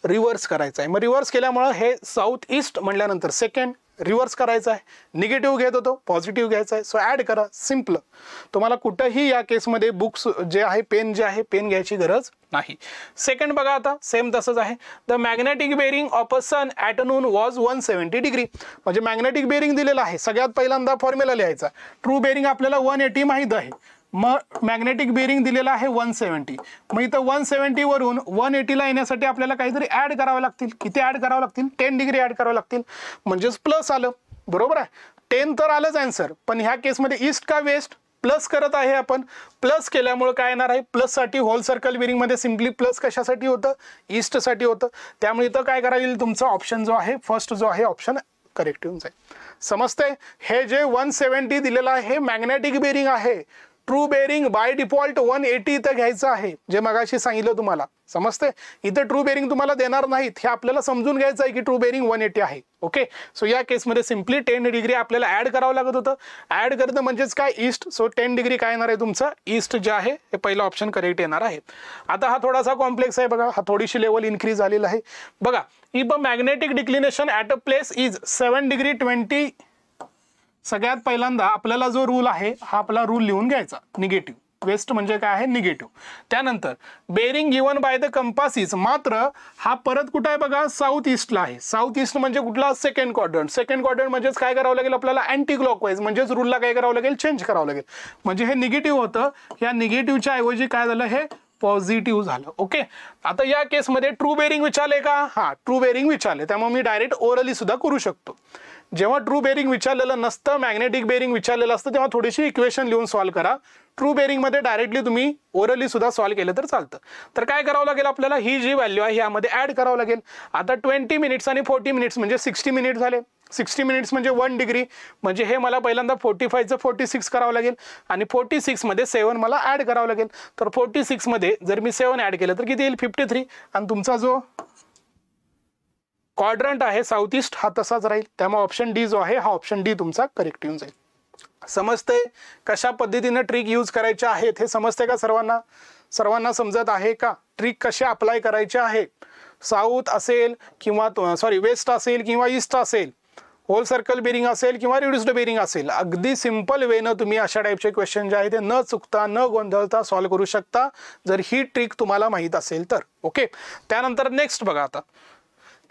रिव्हर्स करायचं आहे मग रिव्हर्स केल्यामुळं हे साऊथ ईस्ट म्हटल्यानंतर सेकंड रिव्हर्स करायचा आहे निगेटिव्ह घेत होतो पॉझिटिव्ह घ्यायचा आहे सो ॲड करा सिम्पल तुम्हाला कुठंही या केसमध्ये बुक्स जे आहे पेन जे आहे पेन घ्यायची गरज नाही सेकंड बघा आता सेम तसंच आहे the magnetic bearing of a sun at noon was one seventy degree म्हणजे मॅग्नेटिक बेरिंग दिलेलं आहे सगळ्यात पहिल्यांदा फॉर्म्युला लिहायचा ट्रू बेरिंग आपल्याला वन एटी माहीत आहे मग मॅग्नेटिक बेरिंग दिलेलं आहे वन सेवन्टी मग इथं वन सेवन्टीवरून वन एटीला येण्यासाठी आपल्याला काहीतरी ॲड करावं लागतील किती ॲड करावं लागतील टेन डिग्री ॲड करावं लागतील म्हणजेच प्लस आलं बरोबर आहे टेन तर आलंच आन्सर पण ह्या केसमध्ये ईस्ट का वेस्ट प्लस करत आहे आपण प्लस केल्यामुळे काय येणार आहे प्लससाठी होल सर्कल बिरिंगमध्ये सिम्पली प्लस कशासाठी होतं ईस्टसाठी होतं त्यामुळे इथं काय करायला येईल तुमचा ऑप्शन जो आहे फर्स्ट जो आहे ऑप्शन करेक्ट येऊन जाईल समजते हे जे वन सेवन्टी दिलेलं आहे मॅग्नेटिक बेरिंग आहे true bearing by default one eighty इथं घ्यायचं आहे जे मगाशी सांगितलं तुम्हाला समजते इथं ट्रू बेरिंग तुम्हाला देणार नाहीत हे आपल्याला समजून घ्यायचं आहे की ट्रू बेरिंग वन एटी आहे ओके सो या केसमध्ये सिम्पली टेन डिग्री आपल्याला ॲड करावं लागत होतं ॲड करतं म्हणजेच काय ईस्ट सो टेन डिग्री काय येणार आहे तुमचं ईस्ट जे आहे हे पहिलं ऑप्शन करेक्ट येणार आहे आता हा थोडासा कॉम्प्लेक्स आहे बघा हा थोडीशी लेवल इन्क्रीज झालेला आहे बघा इ a magnetic declination at a place is seven degree twenty सगळ्यात पहिल्यांदा आपल्याला जो रूल आहे हा आपला रूल लिहून घ्यायचा निगेटिव्ह वेस्ट म्हणजे काय आहे निगेटिव्ह त्यानंतर bearing given by the compasses मात्र हा परत कुठं आहे बघा साऊथ ईस्टला आहे साऊथ ईस्ट म्हणजे कुठला सेकंड क्वाड्रंट सेकंड क्वाड्रंट म्हणजेच काय करावं लागेल आपल्याला अँटी क्लॉकवाईज म्हणजेच रूलला काय करावं लागेल चेंज करावं लागेल म्हणजे हे निगेटिव्ह होतं या निगेटिव्हच्या ऐवजी काय झालं हे पॉझिटिव्ह झालं ओके आता या केसमध्ये ट्रू बेरिंग विचारले का हा ट्रू बेरिंग विचारले त्यामुळे मी डायरेक्ट ओरली सुद्धा करू शकतो जेव्हा ट्रू बेरिंग विचारलेलं नसतं मॅग्नेटिक बेरिंग विचारलेलं असतं तेव्हा थोडीशी इक्वेशन लिहून सॉल्व्ह करा ट्रू बेरिंगमध्ये डायरेक्टली तुम्ही ओरली सुद्धा सॉल्व्ह केलं तर चालतं तर काय करावं लागेल आपल्याला ही जी व्हॅल्यू आहे यामध्ये ॲड करावं लागेल आता ट्वेंटी मिनिट्स आणि फोर्टी मिनिट्स म्हणजे सिक्स्टी मिनिट झाले सिक्स्टी मिनिट्स म्हणजे वन डिग्री म्हणजे हे मला पहिल्यांदा फोर्टी फायचं फोर्टी सिक्स करावं लागेल आणि फोर्टी सिक्समध्ये सेवन मला ॲड करावं लागेल तर फोर्टी सिक्समध्ये जर मी सेवन ॲड केलं तर किती येईल फिफ्टी थ्री आणि तुमचा जो क्वाड्रंट आहे साऊथ ईस्ट हा तसाच राहील त्यामुळे ऑप्शन डी जो आहे हा ऑप्शन डी तुमचा करेक्ट येऊन जाईल समजते कशा पद्धतीने ट्रिक यूज करायचे आहेत हे समजते का सर्वांना सर्वांना समजत आहे का ट्रिक कसे अप्लाय करायचे आहे साऊथ असेल किंवा सॉरी वेस्ट असेल किंवा ईस्ट असेल होल सर्कल बेरिंग असेल किंवा रिड्युस्ड बेरिंग असेल अगदी सिम्पल वेनं तुम्ही अशा टाईपचे क्वेश्चन जे आहे ते न चुकता न गोंधळता सॉल्व्ह करू शकता जर ही ट्रिक तुम्हाला माहीत असेल तर ओके त्यानंतर नेक्स्ट बघा आता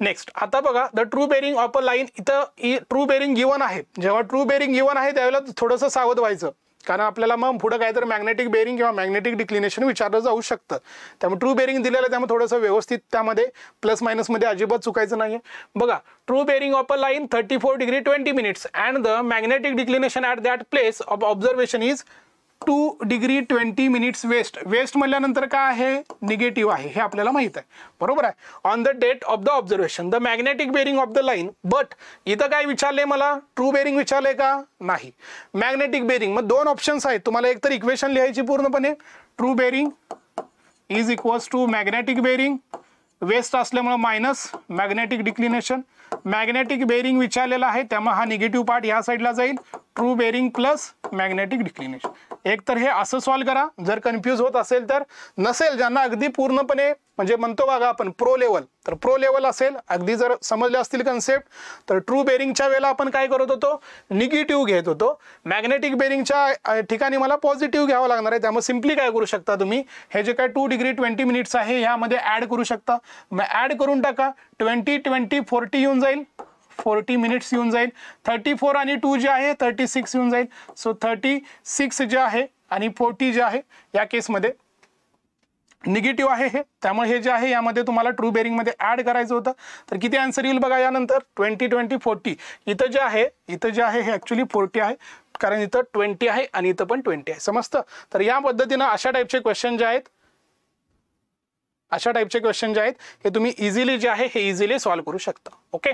नेक्स्ट आता बघा the true bearing of a line इथं ट्रू बेरिंग गिवन आहे जेव्हा ट्रू बेरिंग गिवन आहे त्यावेळेला थोडंसं सावध व्हायचं कारण आपल्याला मग पुढं तर मॅग्नेटिक बेरिंग किंवा मॅग्नेटिक डिक्लिनेशन विचारलं जाऊ शकतं त्यामुळे ट्रू बेरिंग दिलेलं त्यामुळे थोडंसं व्यवस्थित त्यामध्ये प्लस मायनसमध्ये अजिबात चुकायचं नाही आहे बघा true bearing of a line thirty four degree twenty minutes and the magnetic declination at that place of observation is two degree twenty minutes west west म्हटल्यानंतर काय आहे निगेटिव्ह आहे हे आपल्याला माहित आहे बरोबर आहे on the date of the observation the magnetic bearing of the line but इथं काय विचारले मला ट्रू बेरिंग विचारले का नाही मॅग्नेटिक बेरिंग मग दोन ऑप्शन्स आहेत तुम्हाला एकतर इक्वेशन लिहायची पूर्णपणे true bearing is equals to magnetic bearing west असल्यामुळं minus magnetic declination magnetic bearing विचारलेला आहे त्यामुळे हा निगेटिव्ह पार्ट ह्या साईडला जाईल true bearing plus magnetic declination एक तर हे असं सॉल्व करा जर कन्फ्यूज होत असेल तर नसेल ज्यांना अगदी पूर्णपणे म्हणजे म्हणतो बघा आपण प्रो लेवल तर प्रो लेवल असेल अगदी जर समजले असतील कन्सेप्ट तर ट्रू बेरिंगच्या वेळेला आपण काय करत होतो निगेटिव्ह घेत होतो मॅग्नेटिक बेरिंगच्या ठिकाणी मला पॉझिटिव्ह घ्यावं लागणार आहे त्यामुळे सिम्पली काय करू शकता तुम्ही हे जे काय टू डिग्री ट्वेंटी मिनिट्स आहे ह्यामध्ये ॲड करू शकता मग ॲड करून टाका ट्वेंटी ट्वेंटी फोर्टी येऊन जाईल फोर्टी मिनिट्स येऊन जाईल थर्टी फोर आणि टू जे आहे थर्टी सिक्स येऊन जाईल सो थर्टी सिक्स जे आहे आणि फोर्टी जे आहे या केसमध्ये निगेटिव्ह आहे हे त्यामुळे हे जे आहे यामध्ये तुम्हाला ट्रू बेरिंगमध्ये ॲड करायचं होतं तर किती आन्सर येईल बघा यानंतर ट्वेंटी ट्वेंटी फोर्टी इथं जे आहे इथं जे आहे हे ॲक्च्युली फोर्टी आहे कारण इथं ट्वेंटी आहे आणि इथं पण ट्वेंटी आहे समजतं तर या पद्धतीनं अशा टाईपचे क्वेश्चन जे आहेत अशा टाईपचे क्वेश्चन जे आहेत हे तुम्ही इझिली जे आहे हे इझिली सॉल्व्ह करू शकता ओके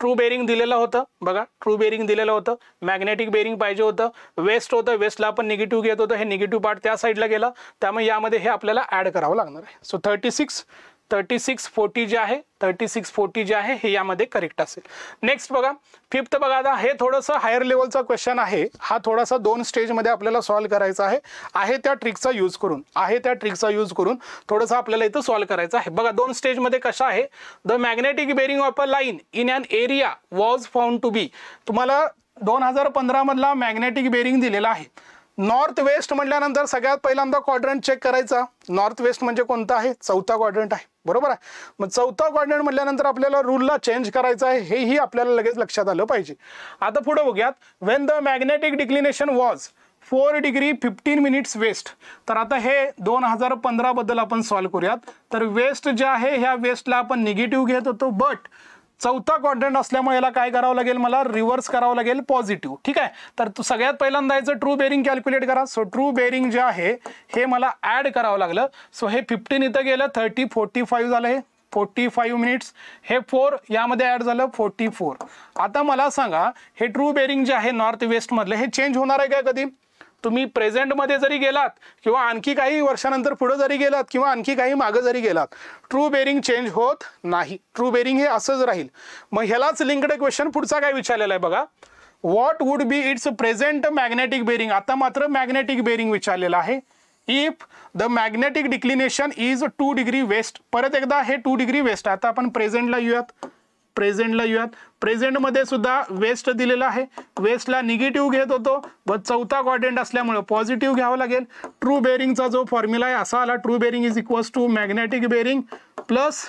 ट्रू बेरिंग दिलेलं होतं बघा ट्रू बेरिंग दिलेलं होतं मॅग्नेटिक बेरिंग पाहिजे होतं वेस्ट होतं वेस्टला आपण निगेटिव्ह घेत होतं हे निगेटिव्ह पार्ट त्या साईडला गेला त्यामुळे यामध्ये हे आपल्याला ॲड करावं लागणार आहे so thirty six thirty six forty जे आहे थर्टी सिक्स फोर्टी जे आहे हे यामध्ये करेक्ट असेल नेक्स्ट बघा फिफ्थ बघा आता हे थोडंसं हायर लेवलचा क्वेश्चन आहे हा थोडासा दोन स्टेजमध्ये आपल्याला सॉल्व करायचा आहे आहे त्या ट्रिकचा यूज करून आहे त्या ट्रिकचा यूज करून थोडंसं आपल्याला इथं सॉल्व्ह करायचं आहे बघा दोन स्टेजमध्ये कशा आहे the magnetic bearing of a line in an area was found to be तुम्हाला दोन हजार पंधरामधला मॅग्नेटिक बेरिंग दिलेला आहे नॉर्थ वेस्ट म्हटल्यानंतर सगळ्यात पहिल्यांदा क्वाड्रंट चेक करायचा नॉर्थ वेस्ट म्हणजे कोणता आहे चौथा क्वाड्रंट आहे बरोबर आहे मग चौथा क्वाड्रंट म्हटल्यानंतर आपल्याला रूलला चेंज करायचा आहे हेही आपल्याला लगेच लक्षात आलं पाहिजे आता पुढे बघूयात when the magnetic declination was four degree fifteen minutes west तर आता हे दोन हजार पंधराबद्दल आपण सॉल्व्ह करूयात तर वेस्ट जे आहे ह्या वेस्टला आपण निगेटिव्ह घेत होतो बट चौथा क्वाड्रंट असल्यामुळे याला काय करावं लागेल मला रिव्हर्स करावं लागेल पॉझिटिव्ह ठीक आहे तर तू सगळ्यात पहिल्यांदा याचं ट्रू बेरिंग कॅल्क्युलेट करा सो ट्रू बेरिंग जे आहे हे मला ॲड करावं लागलं सो हे फिफ्टीन इथं गेलं थर्टी फोर्टी फाईव्ह झालं हे फोर्टी फाईव्ह मिनिट्स हे फोर यामध्ये ॲड झालं फोर्टी फोर आता मला सांगा हे ट्रू बेरिंग जे आहे नॉर्थ वेस्टमधलं हे चेंज होणार आहे का कधी तुम्ही प्रेझेंटमध्ये जरी गेलात किंवा आणखी काही वर्षानंतर पुढं जरी गेलात किंवा आणखी काही मागं जरी गेलात ट्रू बेरिंग चेंज होत नाही ट्रू बेरिंग हे असंच राहील मग ह्यालाच लिंकड क्वेश्चन पुढचा काय विचारलेला आहे बघा what would be it's present magnetic bearing आता मात्र मॅग्नेटिक बेरिंग विचारलेलं आहे if the magnetic declination is two degree west परत एकदा हे टू डिग्री वेस्ट आता आपण प्रेझेंटला येऊयात प्रेझेंटला येऊयात प्रेझेंटमध्ये सुद्धा वेस्ट दिलेला आहे वेस्टला निगेटिव्ह घेत होतो व चौथा क्वाड्रंट असल्यामुळे पॉझिटिव्ह घ्यावा लागेल ट्रू बेरिंगचा जो फॉर्म्युला आहे असा आला true bearing is equals to magnetic bearing plus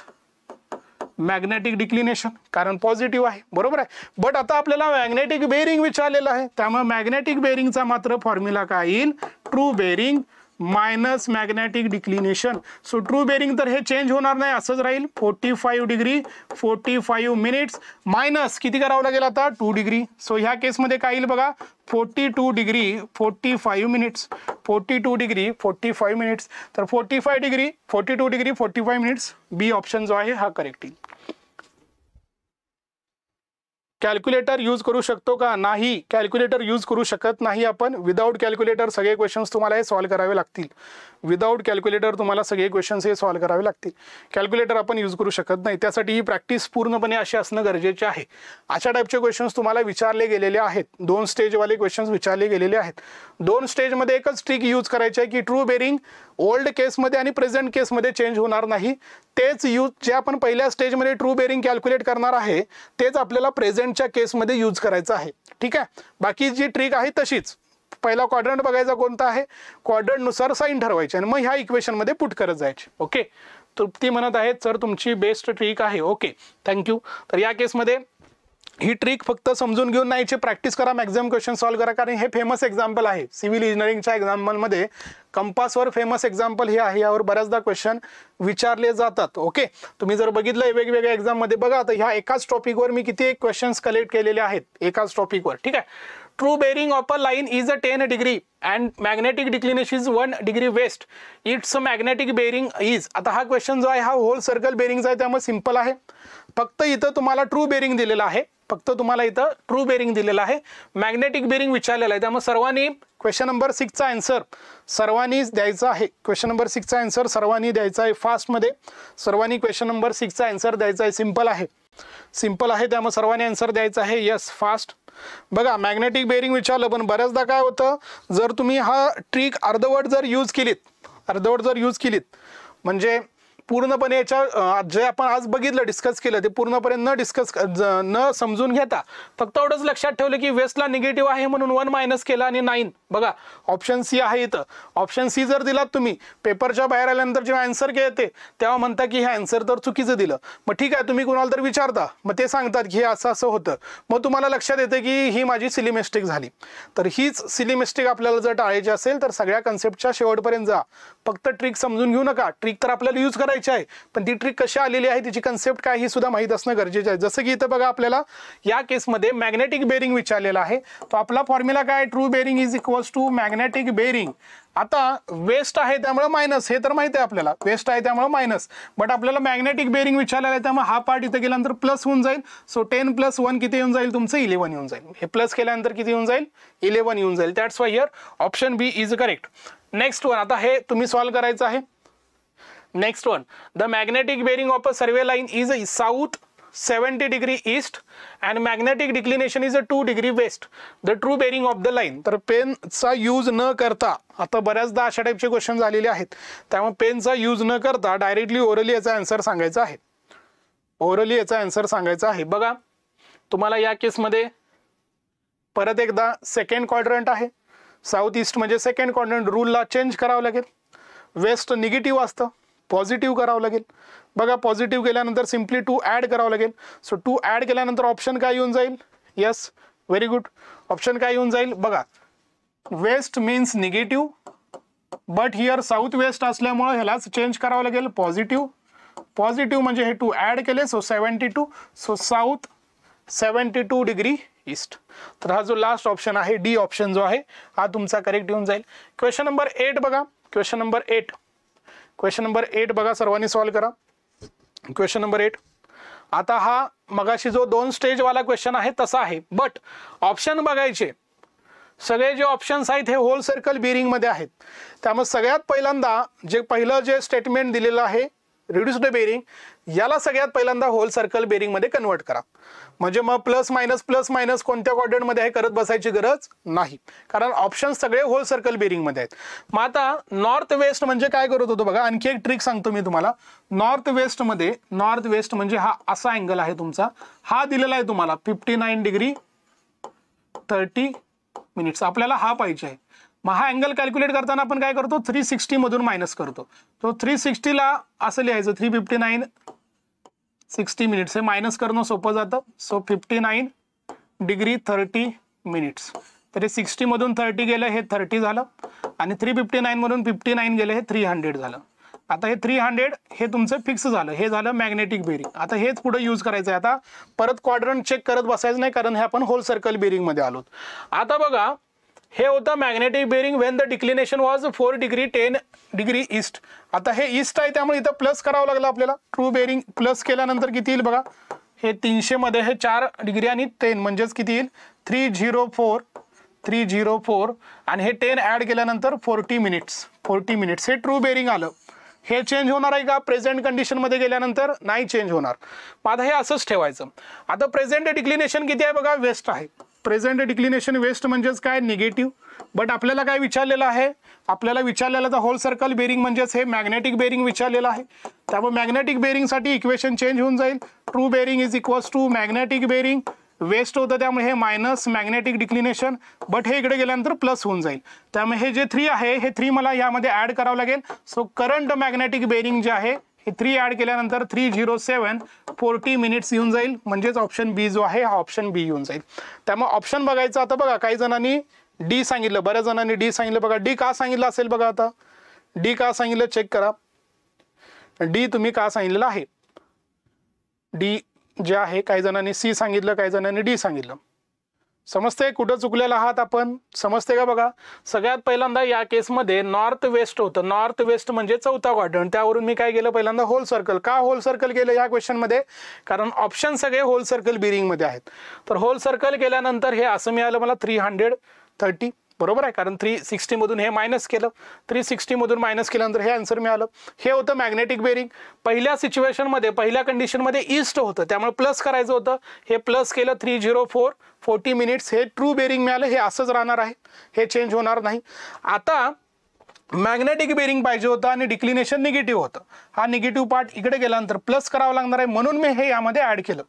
magnetic declination कारण पॉझिटिव्ह आहे बरोबर आहे बट आता आपल्याला मॅग्नेटिक बेरिंग विचारलेलं आहे त्यामुळे मॅग्नेटिक बेरिंगचा मात्र फॉर्म्युला काय येईल true bearing minus magnetic declination so true bearing तर हे चेंज होणार नाही असंच राहील forty five degree forty five minutes minus किती करावं लागेल आता टू डिग्री सो ह्या केसमध्ये काय येईल बघा forty two degree forty five minutes forty two degree forty five minutes तर forty five degree forty two degree forty five minutes B option जो आहे हा करेक्ट येईल कॅल्क्युलेटर यूज करू शकतो का नाही कॅल्क्युलेटर यूज करू शकत नाही आपण विदाऊट कॅल्क्युलेटर सगळे क्वेश्चन्स तुम्हाला हे सॉल्व करावे लागतील विदाऊट कॅल्क्युलेटर तुम्हाला सगळे क्वेश्चन्स हे सॉल्व्ह करावे लागतील कॅल्क्युलेटर आपण यूज करू शकत नाही त्यासाठी ही प्रॅक्टिस पूर्णपणे अशी असणं गरजेचे आहे अशा टाईपचे क्वेश्चन्स तुम्हाला विचारले गेलेले आहेत दोन स्टेजवाले क्वेश्चन्स विचारले गेलेले आहेत दोन स्टेजमध्ये एकच ट्रिक यूज करायची आहे की ट्रू बेरिंग ओल्ड केसमध्ये आणि प्रेझेंट केसमध्ये चेंज होणार नाही तेच यूज जे आपण पहिल्या स्टेजमध्ये ट्रू बेरिंग कॅल्क्युलेट करणार आहे तेच आपल्याला प्रेझेंटच्या केसमध्ये यूज करायचं आहे ठीक आहे बाकी जी ट्रिक आहे तशीच पहिला क्वाड्रंट बघायचा कोणता आहे क्वाड्रंटनुसार साईन ठरवायची आणि मग ह्या इक्वेशनमध्ये पुट करत जायचे ओके तृप्ती म्हणत आहेत सर तुमची बेस्ट ट्रिक आहे ओके थँक्यू तर या केसमध्ये ही ट्रिक फक्त समजून घेऊन नाहीचे प्रॅक्टिस करा मॅक्झिमम क्वेश्चन सॉल्व्ह करा कारण हे फेमस एक्झाम्पल आहे सिव्हिल इंजिनिअरिंगच्या एक्झाम्पलमध्ये कंपासवर फेमस एक्झाम्पल हे आहे यावर बऱ्याचदा क्वेश्चन विचारले जातात ओके तुम्ही जर बघितलं वेगवेगळ्या एक्झाममध्ये बघा तर ह्या एकाच टॉपिकवर मी किती क्वेश्चन्स कलेक्ट केलेले आहेत एकाच टॉपिकवर ठीक आहे true of a line is a ten degree and magnetic declination is one degree west it's a magnetic bearing is आता हा क्वेश्चन जो आहे हा होल सर्कल बेरिंगचा आहे त्यामुळे सिम्पल आहे फक्त इथं तुम्हाला ट्रू बेरिंग दिलेलं आहे फक्त तुम्हाला इथं ट्रू बेरिंग दिलेलं आहे मॅग्नेटिक बेरिंग विचारलेलं आहे त्यामुळे सर्वांनी क्वेश्चन नंबर सिक्सचा आन्सर सर्वांनीच द्यायचा आहे क्वेश्चन नंबर सिक्सचा आन्सर सर्वांनी द्यायचा आहे फास्टमध्ये सर्वांनी क्वेश्चन नंबर सिक्सचा आन्सर द्यायचा आहे सिम्पल आहे सिम्पल आहे त्यामुळे सर्वांनी आन्सर द्यायचा आहे यस फास्ट बघा मॅग्नेटिक बेरिंग विचारलं पण बऱ्याचदा काय होतं जर तुम्ही हा ट्रिक अर्धवट जर यूज केलीत अर्धवट जर यूज केलीत म्हणजे पूर्णपणे याच्या जे आपण आज बघितलं डिस्कस केलं ते पूर्णपणे न डिस्कस न समजून घेता फक्त एवढंच लक्षात ठेवलं की वेस्टला निगेटिव्ह आहे म्हणून वन मायनस केला आणि नाईन बघा ऑप्शन सी आहे इथं ऑप्शन सी जर दिलात तुम्ही पेपरच्या बाहेर आल्यानंतर जेव्हा अँसर येते तेव्हा म्हणता की हे अँसर तर चुकीचं दिलं मग ठीक आहे तुम्ही कुणाला तर विचारता मग ते सांगतात की हे असं असं होतं मग तुम्हाला लक्षात येते की ही माझी सिली मिस्टेक झाली तर हीच सिली मिस्टेक आपल्याला जर टाळायची असेल तर सगळ्या कन्सेप्टच्या शेवटपर्यंत जा फक्त ट्रिक समजून घेऊ नका ट्रिक तर आपल्याला यूज करायची करायची आहे पण ती ट्रिक कशी आलेली आहे तिची कन्सेप्ट काय ही सुद्धा माहीत असणं गरजेचं आहे जसं की इथं बघा आपल्याला या केसमध्ये मॅग्नेटिक बेरिंग विचारलेला आहे तो आपला फॉर्म्युला काय true bearing is equals to magnetic bearing आता वेस्ट आहे त्यामुळे मायनस हे तर माहिती आहे आपल्याला वेस्ट आहे त्यामुळे मायनस बट आपल्याला मॅग्नेटिक बेरिंग विचारलेलं आहे त्यामुळे हा पार्ट इथं गेल्यानंतर प्लस होऊन जाईल सो टेन प्लस वन किती येऊन जाईल तुमचं इलेव्हन येऊन जाईल हे प्लस केल्यानंतर किती येऊन जाईल इलेव्हन येऊन जाईल that's why here option B is correct next one आता हे तुम्ही सॉल्व्ह करायचं आहे next one the magnetic bearing of a survey line is a south 70 degree east and magnetic declination is a two degree west the true bearing of the line तर पेनचा use न करता आता बऱ्याचदा अशा टाईपचे क्वेश्चन झालेले आहेत त्यामुळे पेनचा यूज न करता डायरेक्टली ओरली याचा आन्सर सांगायचा आहे ओरली याचा आन्सर सांगायचा आहे बघा तुम्हाला या केसमध्ये परत एकदा सेकंड क्वाड्रंट आहे साऊथ ईस्ट म्हणजे सेकंड क्वाड्रंट रूलला चेंज करावं लागेल वेस्ट निगेटिव्ह असतं पॉझिटिव्ह करावं लागेल बघा पॉझिटिव्ह गेल्यानंतर सिम्पली टू ॲड करावं लागेल सो टू ॲड केल्यानंतर ऑप्शन काय येऊन जाईल येस व्हेरी गुड ऑप्शन काय येऊन जाईल बघा west means negative but here south west असल्यामुळं ह्यालाच चेंज करावं लागेल पॉझिटिव्ह पॉझिटिव्ह म्हणजे हे टू ॲड केले so seventy two so south seventy two degree east तर हा जो लास्ट ऑप्शन आहे डी ऑप्शन जो आहे हा तुमचा करेक्ट येऊन जाईल क्वेश्चन नंबर एट बघा question number eight question number eight बघा सर्वांनी सॉल्व्ह करा क्वेश्चन नंबर एट आता हा मगाशी जो दोन स्टेजवाला क्वेश्चन आहे तसा आहे बट ऑप्शन बघायचे सगळे जे ऑप्शन्स आहेत हे होल सर्कल बेरिंगमध्ये आहेत त्यामुळे सगळ्यात पहिल्यांदा जे पहिलं जे स्टेटमेंट दिलेलं आहे रिड्युस्ड बेरिंग याला सगळ्यात पहिल्यांदा होल सर्कल मध्ये कन्वर्ट करा म्हणजे मग प्लस मायनस प्लस मायनस कोणत्या क्वाड्रंटमध्ये हे करत बसायची गरज नाही कारण ऑप्शन सगळे होल सर्कल बेरिंगमध्ये आहेत मग आता नॉर्थ वेस्ट म्हणजे काय करत होतो बघा आणखी एक ट्रिक सांगतो मी तुम्हाला नॉर्थ वेस्टमध्ये नॉर्थ वेस्ट म्हणजे हा असा अँगल आहे तुमचा हा दिलेला आहे तुम्हाला fifty nine degree thirty minutes आपल्याला हा पाहिजे आहे मग हा अँगल कॅल्क्युलेट करताना आपण काय करतो थ्री सिक्स्टीमधून मायनस करतो तो थ्री सिक्स्टीला असं लिहायचं three fifty nine sixty minutes हे मायनस करणं सोपं जातं so fifty nine degree thirty minutes तर हे सिक्स्टीमधून थर्टी गेलं हे थर्टी झालं आणि थ्री फिफ्टी नाईनमधून फिफ्टी नाईन गेलं हे थ्री हंड्रेड झालं आता हे थ्री हंड्रेड हे तुमचं फिक्स झालं हे झालं मॅग्नेटिक बेरिंग आता हेच पुढे यूज करायचं आहे आता परत क्वाड्रंट चेक करत बसायचं नाही कारण हे आपण होल सर्कल बेरिंगमध्ये आलो आता बघा हे होतं magnetic bearing when the declination was four degree ten degree east आता हे ईस्ट आहे त्यामुळे इथं प्लस करावं लागलं आपल्याला ट्रू बेरिंग प्लस केल्यानंतर किती येईल बघा हे तीनशेमध्ये हे चार डिग्री आणि टेन म्हणजेच किती येईल three zero four three zero four आणि हे टेन ॲड केल्यानंतर फोर्टी मिनिट्स फोर्टी मिनिट्स हे ट्रू बेरिंग आलं हे चेंज होणार आहे का प्रेझेंट कंडिशनमध्ये गेल्यानंतर नाही चेंज होणार आता हे असंच ठेवायचं आता प्रेझेंट डिक्लिनेशन किती आहे बघा वेस्ट आहे प्रेझेंट डिक्लिनेशन वेस्ट म्हणजेच काय निगेटिव्ह बट आपल्याला काय विचारलेलं आहे आपल्याला विचारलेलं तर होल सर्कल बेरिंग म्हणजेच हे मॅग्नेटिक बेरिंग विचारलेलं आहे त्यामुळे मॅग्नेटिक बेरिंगसाठी इक्वेशन चेंज होऊन जाईल true bearing is equals to magnetic bearing west होतं त्यामुळे हे मायनस मॅग्नेटिक डिक्लिनेशन बट हे इकडे गेल्यानंतर प्लस होऊन जाईल त्यामुळे हे जे थ्री आहे हे थ्री मला यामध्ये ॲड करावं लागेल सो करंट मॅग्नेटिक बेरिंग जे आहे हे थ्री ॲड केल्यानंतर three zero seven forty minutes येऊन जाईल म्हणजेच ऑप्शन बी जो आहे हा ऑप्शन बी येऊन जाईल त्यामुळे ऑप्शन बघायचं आता बघा काही जणांनी डी सांगितलं बऱ्याच जणांनी डी सांगितलं बघा डी का सांगितलं असेल बघा आता डी का सांगितलं चेक करा डी तुम्ही का सांगितलेलं आहे डी जे आहे काही जणांनी सी सांगितलं काही जणांनी डी सांगितलं समजते कुठं चुकलेला आहात आपण समजते का बघा सगळ्यात पहिल्यांदा या केसमध्ये नॉर्थ वेस्ट होतं नॉर्थ वेस्ट म्हणजे चौथा क्वाड्रंट त्यावरून मी काय केलं पहिल्यांदा होल सर्कल का होल सर्कल केलं या क्वेश्चनमध्ये कारण ऑप्शन सगळे होल सर्कल बिरिंगमध्ये आहेत तर होल सर्कल केल्यानंतर हे असं मिळालं मला थ्री हंड्रेड थर्टी बरोबर आहे कारण थ्री सिक्स्टीमधून हे मायनस केलं थ्री सिक्स्टीमधून मायनस केल्यानंतर हे आन्सर मिळालं हे होतं मॅग्नेटिक बेरिंग पहिल्या सिच्युएशनमध्ये पहिल्या कंडिशनमध्ये ईस्ट होतं त्यामुळे प्लस करायचं होतं हे प्लस केलं three zero four forty minutes हे ट्रू बेरिंग मिळालं हे असंच राहणार आहे हे चेंज होणार नाही आता मॅग्नेटिक बेरिंग पाहिजे होतं आणि डिक्लिनेशन निगेटिव्ह होतं हा निगेटिव्ह पार्ट इकडे गेल्यानंतर प्लस करावा लागणार आहे म्हणून मी हे यामध्ये ॲड केलं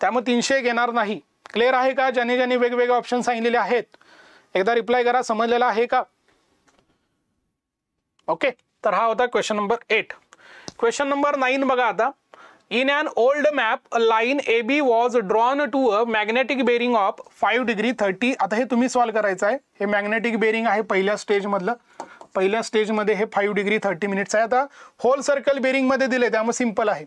त्यामुळे तीनशे एक येणार नाही क्लिअर आहे का ज्याने ज्याने वेगवेगळे ऑप्शन सांगितलेले आहेत एकदा रिप्लाय करा समजलेला आहे का ओके तर हा होता question number eight question number nine बघा आता in an old map line A B was drawn to a magnetic bearing of five degree thirty आता हे तुम्ही सॉल्व्ह करायचं आहे हे मॅग्नेटिक बेरिंग आहे पहिल्या स्टेजमधलं पहिल्या स्टेजमध्ये हे फाईव्ह डिग्री थर्टी मिनिट्स आहे आता होल सर्कल बेरिंगमध्ये दिले त्यामुळे सिम्पल आहे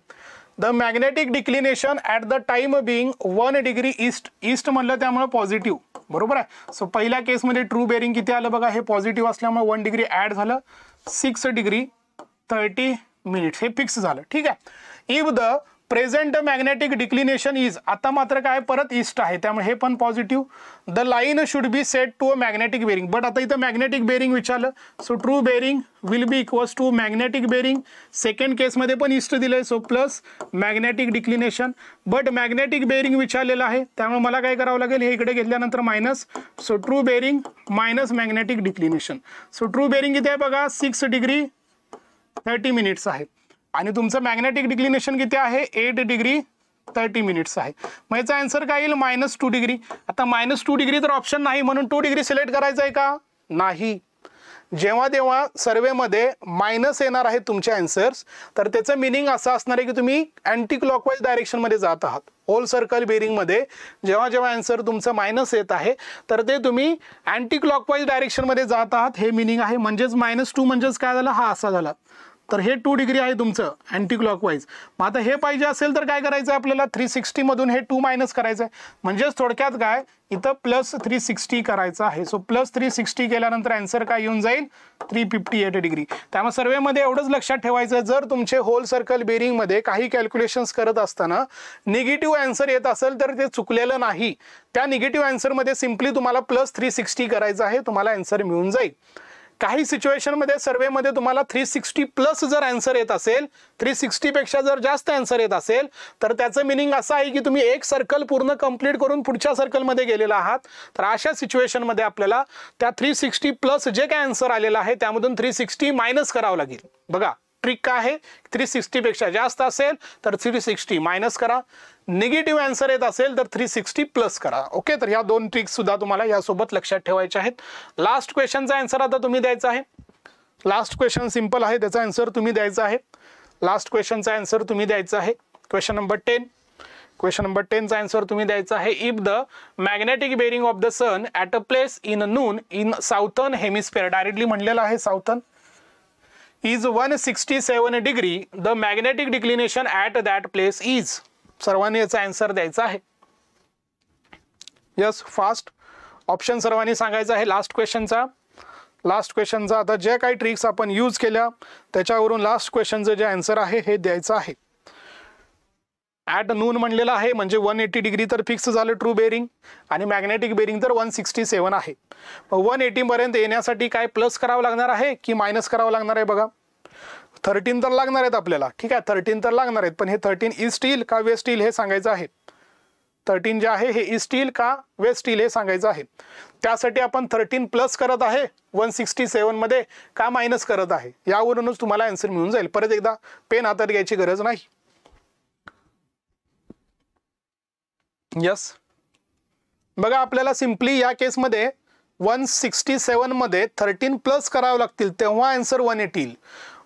the magnetic declination at the time being one degree east east म्हणलं त्यामुळे पॉझिटिव्ह बरोबर आहे सो पहिल्या केसमध्ये ट्रू बेरिंग किती आलं बघा हे पॉझिटिव्ह असल्यामुळे वन डिग्री ॲड झालं सिक्स डिग्री थर्टी मिनिट्स हे फिक्स झालं ठीक आहे if the present magnetic declination is आता मात्र काय परत ईस्ट आहे त्यामुळे हे पण positive the line should be set to a magnetic bearing but आता इथं मॅग्नेटिक बेरिंग विचारलं so true bearing will be equals to magnetic bearing second केसमध्ये पण इस्ट दिलं आहे so plus magnetic declination but magnetic bearing विचारलेलं आहे त्यामुळे मला काय करावं लागेल हे इकडे घेतल्यानंतर minus so true bearing minus magnetic declination so true bearing इथे आहे बघा सिक्स डिग्री थर्टी मिनिट्स आहेत आणि तुमचं मॅग्नेटिक डिक्लिनेशन किती आहे एट डिग्री थर्टी मिनिट्स आहे मग याचा आन्सर काय येईल मायनस टू डिग्री आता मायनस टू डिग्री तर ऑप्शन नाही म्हणून टू डिग्री सिलेक्ट करायचं आहे का नाही जेव्हा तेव्हा सर्वेमध्ये मायनस येणार आहे तुमचे ॲन्सर्स तर त्याचं मिनिंग असं असणार आहे की तुम्ही अँटी क्लॉकवाईज डायरेक्शनमध्ये जात आहात होल सर्कल बेरिंगमध्ये जेव्हा जेव्हा आन्सर तुमचं मायनस येत आहे तर ते तुम्ही अँटी क्लॉकवाईज डायरेक्शनमध्ये जात आहात हे मिनिंग आहे म्हणजेच मायनस टू म्हणजेच काय झालं हा असा झाला तर हे टू डिग्री आहे तुमचं अँटी क्लॉकवाईज मग आता हे पाहिजे असेल तर काय करायचं आहे आपल्याला थ्री सिक्स्टीमधून हे टू मायनस करायचं आहे म्हणजेच थोडक्यात काय इथं प्लस थ्री सिक्स्टी करायचं आहे सो प्लस थ्री सिक्स्टी केल्यानंतर अँसर काय येऊन जाईल थ्री फिफ्टी एट डिग्री त्यामुळे सर्वेमध्ये एवढंच लक्षात ठेवायचं आहे जर तुमचे होल सर्कल बेरिंगमध्ये काही कॅल्क्युलेशन्स करत असताना निगेटिव्ह अँसर येत असेल तर ते चुकलेलं नाही त्या निगेटिव्ह अँसरमध्ये सिम्पली तुम्हाला प्लस थ्री सिक्स्टी करायचं आहे तुम्हाला अँसर मिळून जाईल काही सिच्युएशनमध्ये सर्वेमध्ये तुम्हाला थ्री सिक्स्टी प्लस जर अँसर येत असेल थ्री सिक्स्टीपेक्षा जर जास्त अँसर येत असेल तर त्याचं मिनिंग असं आहे की तुम्ही एक सर्कल पूर्ण कंप्लीट करून पुढच्या सर्कलमध्ये गेलेला आहात तर अशा सिच्युएशनमध्ये आपल्याला त्या थ्री सिक्स्टी प्लस जे काय आन्सर आलेलं आहे त्यामधून थ्री सिक्स्टी मायनस करावं लागेल बघा ट्रिक काय आहे थ्री सिक्स्टीपेक्षा जास्त असेल तर थ्री सिक्स्टी मायनस करा निगेटिव्ह अँसर येत असेल तर थ्री सिक्स्टी प्लस करा ओके तर ह्या दोन ट्रिक्ससुद्धा तुम्हाला यासोबत लक्षात ठेवायच्या आहेत लास्ट क्वेश्चनचा आन्सर आता तुम्ही द्यायचा आहे लास्ट क्वेश्चन सिम्पल आहे त्याचा आन्सर तुम्ही द्यायचा आहे लास्ट क्वेश्चनचा आन्सर तुम्ही द्यायचा आहे question number ten question number टेनचा आन्सर तुम्ही द्यायचा आहे if the magnetic bearing of the sun at a place in noon in southern hemisphere directly म्हणलेलं आहे southern is one sixty seven degree the magnetic declination at that place is सर्वांनी याचा answer द्यायचा आहे yes fast option सर्वांनी सांगायचं आहे last क्वेश्चनचा last क्वेश्चनचा आता जे काही ट्रिक्स आपण यूज केल्या त्याच्यावरून लास्ट क्वेश्चनचं जे अँसर आहे हे द्यायचं आहे ॲट नून म्हणलेलं आहे म्हणजे वन एटी डिग्री तर फिक्स झालं ट्रू बेरिंग आणि मॅग्नेटिक बेरिंग तर वन सिक्स्टी सेवन आहे वन एटीपर्यंत येण्यासाठी काय प्लस करावं लागणार आहे की मायनस करावं लागणार आहे बघा थर्टीन तर लागणार आहेत आपल्याला ठीक आहे थर्टीन तर लागणार आहेत पण हे थर्टीन ईस्ट स्टील का वेस्ट स्टील हे सांगायचं आहे थर्टीन जे आहे हे ईस्ट येईल का वेस्ट स्टील हे सांगायचं आहे त्यासाठी आपण थर्टीन प्लस करत आहे वन सिक्स्टी सेवनमध्ये का मायनस करत आहे यावरूनच तुम्हाला ॲन्सर मिळून जाईल परत एकदा पेन हातात घ्यायची गरज नाही यस बघा आपल्याला सिम्पली या केसमध्ये वन सिक्स्टी सेवनमध्ये थर्टीन प्लस करावं लागतील तेव्हा आन्सर वन एट येईल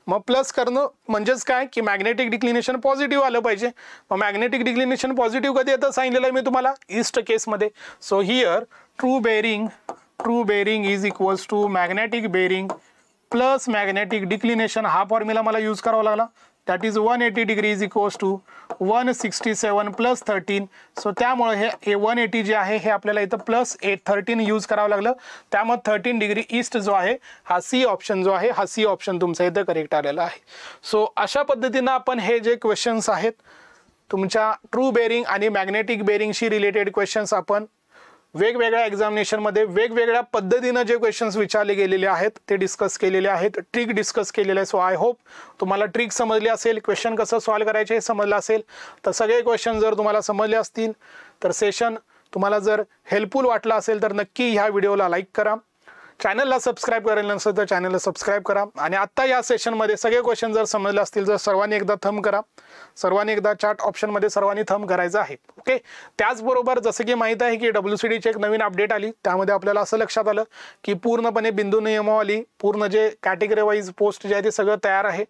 मग प्लस करणं म्हणजेच काय की मॅग्नेटिक डिक्लिनेशन पॉझिटिव्ह आलं पाहिजे मग मॅग्नेटिक डिक्लिनेशन पॉझिटिव्ह कधी येतं सांगितलेलं आहे मी तुम्हाला ईस्ट केसमध्ये so here true bearing true bearing is equals to magnetic bearing plus magnetic declination हा फॉर्म्युला मला यूज करावा लागला that is one eighty degree is degree two one sixty seven plus thirteen so त्यामुळे हे हे one eighty जे आहे हे आपल्याला इथं प्लस एट थर्टीन यूज करावं लागलं त्यामुळे थर्टीन डिग्री ईस्ट जो आहे हा सी ऑप्शन जो आहे हा सी ऑप्शन तुमचा इथं करेक्ट आलेला आहे सो अशा पद्धतीनं आपण हे जे क्वेश्चन्स आहेत तुमच्या ट्रू बेरिंग आणि मॅग्नेटिक बेरिंगशी रिलेटेड क्वेश्चन्स आपण वेगवेगळ्या एक्झामिनेशनमध्ये वेगवेगळ्या पद्धतीनं जे क्वेश्चन्स विचारले गेलेले आहेत ते डिस्कस केलेले आहेत ट्रिक डिस्कस केलेले आहे सो आय होप तुम्हाला ट्रिक समजली असेल क्वेश्चन कसं सॉल्व्ह करायचे हे समजलं असेल तर सगळे क्वेश्चन जर तुम्हाला समजले असतील तर सेशन तुम्हाला जर हेल्पफुल वाटलं असेल तर नक्की ह्या व्हिडिओला लाईक करा चॅनलला सबस्क्राईब करायला नसेल तर चॅनलला सबस्क्राईब करा आणि आत्ता या सेशनमध्ये सगळे क्वेश्चन जर समजले असतील तर सर्वांनी एकदा थम करा सर्वांनी एकदा चार्ट ऑप्शनमध्ये सर्वांनी थंब करायचं आहे ओके त्याचबरोबर जसं की माहीत आहे की डब्ल्यू सी डीची एक नवीन अपडेट आली त्यामध्ये आपल्याला असं लक्षात आलं की पूर्णपणे बिंदू नियमावली पूर्ण जे कॅटेगरी वाईज पोस्ट जे आहे ते सगळं तयार आहे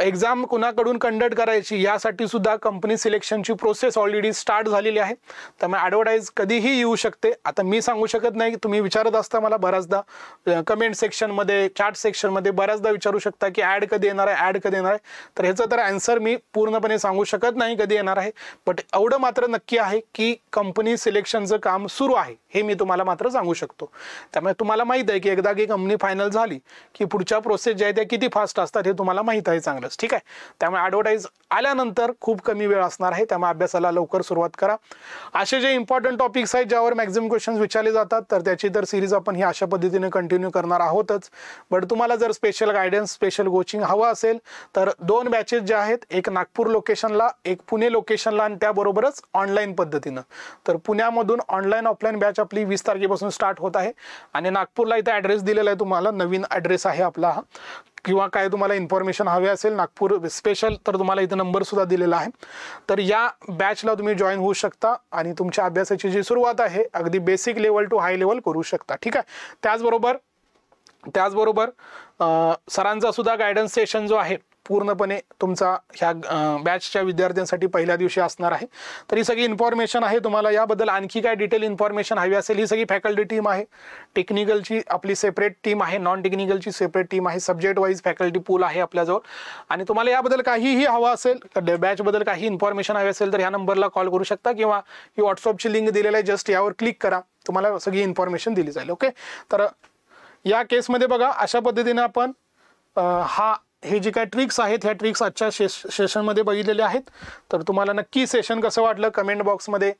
एक्झाम कुणाकडून कंडक्ट करायची यासाठी सुद्धा कंपनी सिलेक्शनची प्रोसेस ऑलरेडी स्टार्ट झालेली आहे त्यामुळे ॲडव्हर्टाईज कधीही येऊ शकते आता मी सांगू शकत नाही तुम्ही विचारत असता मला बऱ्याचदा कमेंट सेक्शनमध्ये चॅट सेक्शनमध्ये बऱ्याचदा विचारू शकता की ॲड कधी येणार आहे ॲड कधी येणार आहे तर ह्याचं तर ॲन्सर मी पूर्णपणे सांगू शकत नाही कधी येणार आहे बट एवढं मात्र नक्की आहे की कंपनी सिलेक्शनचं काम सुरू आहे हे मी तुम्हाला मात्र सांगू शकतो त्यामुळे तुम्हाला माहीत आहे की एकदा की कंपनी फायनल झाली की पुढच्या प्रोसेस ज्या आहेत त्या किती फास्ट असतात हे तुम्हाला माहीत आहे चांगलंच ठीक आहे त्यामुळे ॲडव्हर्टाईज आल्यानंतर खूप कमी वेळ असणार आहे त्यामुळे अभ्यासाला लवकर सुरुवात करा असे जे इम्पॉर्टंट टॉपिक्स आहेत ज्यावर मॅक्झिमम क्वेश्चन्स विचारले जातात तर त्याची तर सिरीज आपण ही अशा पद्धतीने कंटिन्यू करणार आहोतच बट तुम्हाला जर स्पेशल गायडन्स स्पेशल कोचिंग हवं असेल तर दोन बॅचेस जे आहेत एक नागपूर लोकेशनला एक पुणे लोकेशनला आणि त्याबरोबरच ऑनलाईन पद्धतीनं तर पुण्यामधून ऑनलाईन ऑफलाईन बॅच आपली वीस तारखेपासून स्टार्ट होत आहे आणि नागपूरला इथं ॲड्रेस दिलेला आहे तुम्हाला नवीन ॲड्रेस आहे आपला किंवा काय तुम्हाला इन्फॉर्मेशन हवी असेल नागपूर स्पेशल तर तुम्हाला इथं नंबरसुद्धा दिलेला आहे तर या बॅचला तुम्ही जॉईन होऊ शकता आणि तुमच्या अभ्यासाची जी सुरुवात आहे अगदी basic level to high level करू शकता ठीक आहे त्याचबरोबर त्याचबरोबर सरांचा सुद्धा गायडन्स सेशन जो आहे पूर्णपणे तुमचा ह्या बॅचच्या विद्यार्थ्यांसाठी पहिल्या दिवशी असणार आहे तर ही सगळी इन्फॉर्मेशन आहे तुम्हाला याबद्दल आणखी काय डिटेल इन्फॉर्मेशन हवी असेल ही सगळी फॅकल्टी टीम आहे टेक्निकलची आपली सेपरेट टीम आहे नॉन टेक्निकलची सेपरेट टीम आहे सब्जेक्ट वाईज फॅकल्टी पूल आहे आपल्याजवळ आणि तुम्हाला याबद्दल काहीही हवं असेल बॅचबद्दल काही इन्फॉर्मेशन हवी असेल तर ह्या नंबरला कॉल करू शकता किंवा ही व्हॉट्सअपची लिंक दिलेली आहे जस्ट यावर क्लिक करा तुम्हाला सगळी इन्फॉर्मेशन दिली जाईल ओके तर या केसमध्ये बघा अशा पद्धतीने आपण हा हे जे काय ट्रिक्स आहेत ह्या ट्रिक्स आजच्या शे सेशनमध्ये बघितलेल्या आहेत तर तुम्हाला नक्की सेशन कसं वाटलं कमेंट बॉक्समध्ये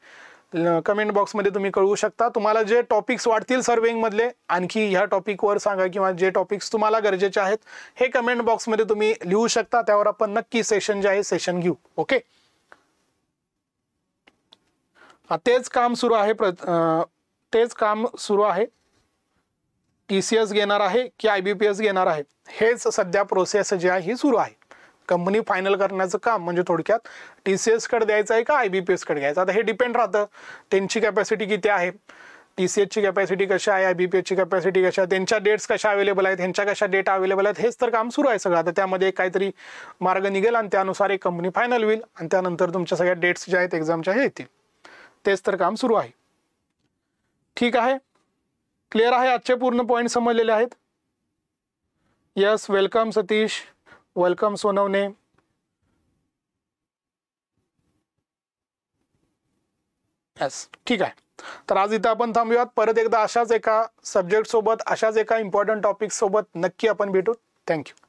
कमेंट बॉक्समध्ये तुम्ही कळवू शकता तुम्हाला जे टॉपिक्स वाटतील सर्विंगमधले आणखी ह्या टॉपिकवर सांगा किंवा जे टॉपिक्स तुम्हाला गरजेचे आहेत हे कमेंट बॉक्समध्ये तुम्ही लिहू शकता त्यावर आपण नक्की सेशन जे आहे सेशन घेऊ ओके तेच काम सुरू आहे तेच काम सुरू आहे टी सी एस घेणार आहे की आय बी पी एस घेणार आहे हेच सध्या प्रोसेस जे आहे ही सुरू आहे कंपनी फायनल करण्याचं काम म्हणजे थोडक्यात टी सी एसकडे द्यायचं आहे का आय बी पी एसकडे घ्यायचं आता हे डिपेंड राहतं त्यांची कॅपॅसिटी किती आहे टी सी एसची कॅपॅसिटी कशी आहे आय बी पी एसची कॅपॅसिटी कशी आहे त्यांच्या डेट्स कशा अवेलेबल आहेत ह्यांच्या कशा डेट अवेलेबल आहेत हेच तर काम सुरू आहे सगळं आता त्यामध्ये काहीतरी मार्ग निघेल आणि त्यानुसार एक कंपनी फायनल होईल आणि त्यानंतर तुमच्या सगळ्या डेट्स ज्या आहेत एक्झामच्या हे येतील तेच तर काम सुरू आहे ठीक आहे क्लिअर आहे आजचे पूर्ण पॉईंट समजलेले आहेत yes welcome Satish welcome Sonawane yes ठीक आहे तर आज इथं आपण थांबूयात परत एकदा अशाच एका सब्जेक्ट सोबत अशाच एका इम्पॉर्टंट टॉपिक सोबत नक्की आपण भेटू थँक्यू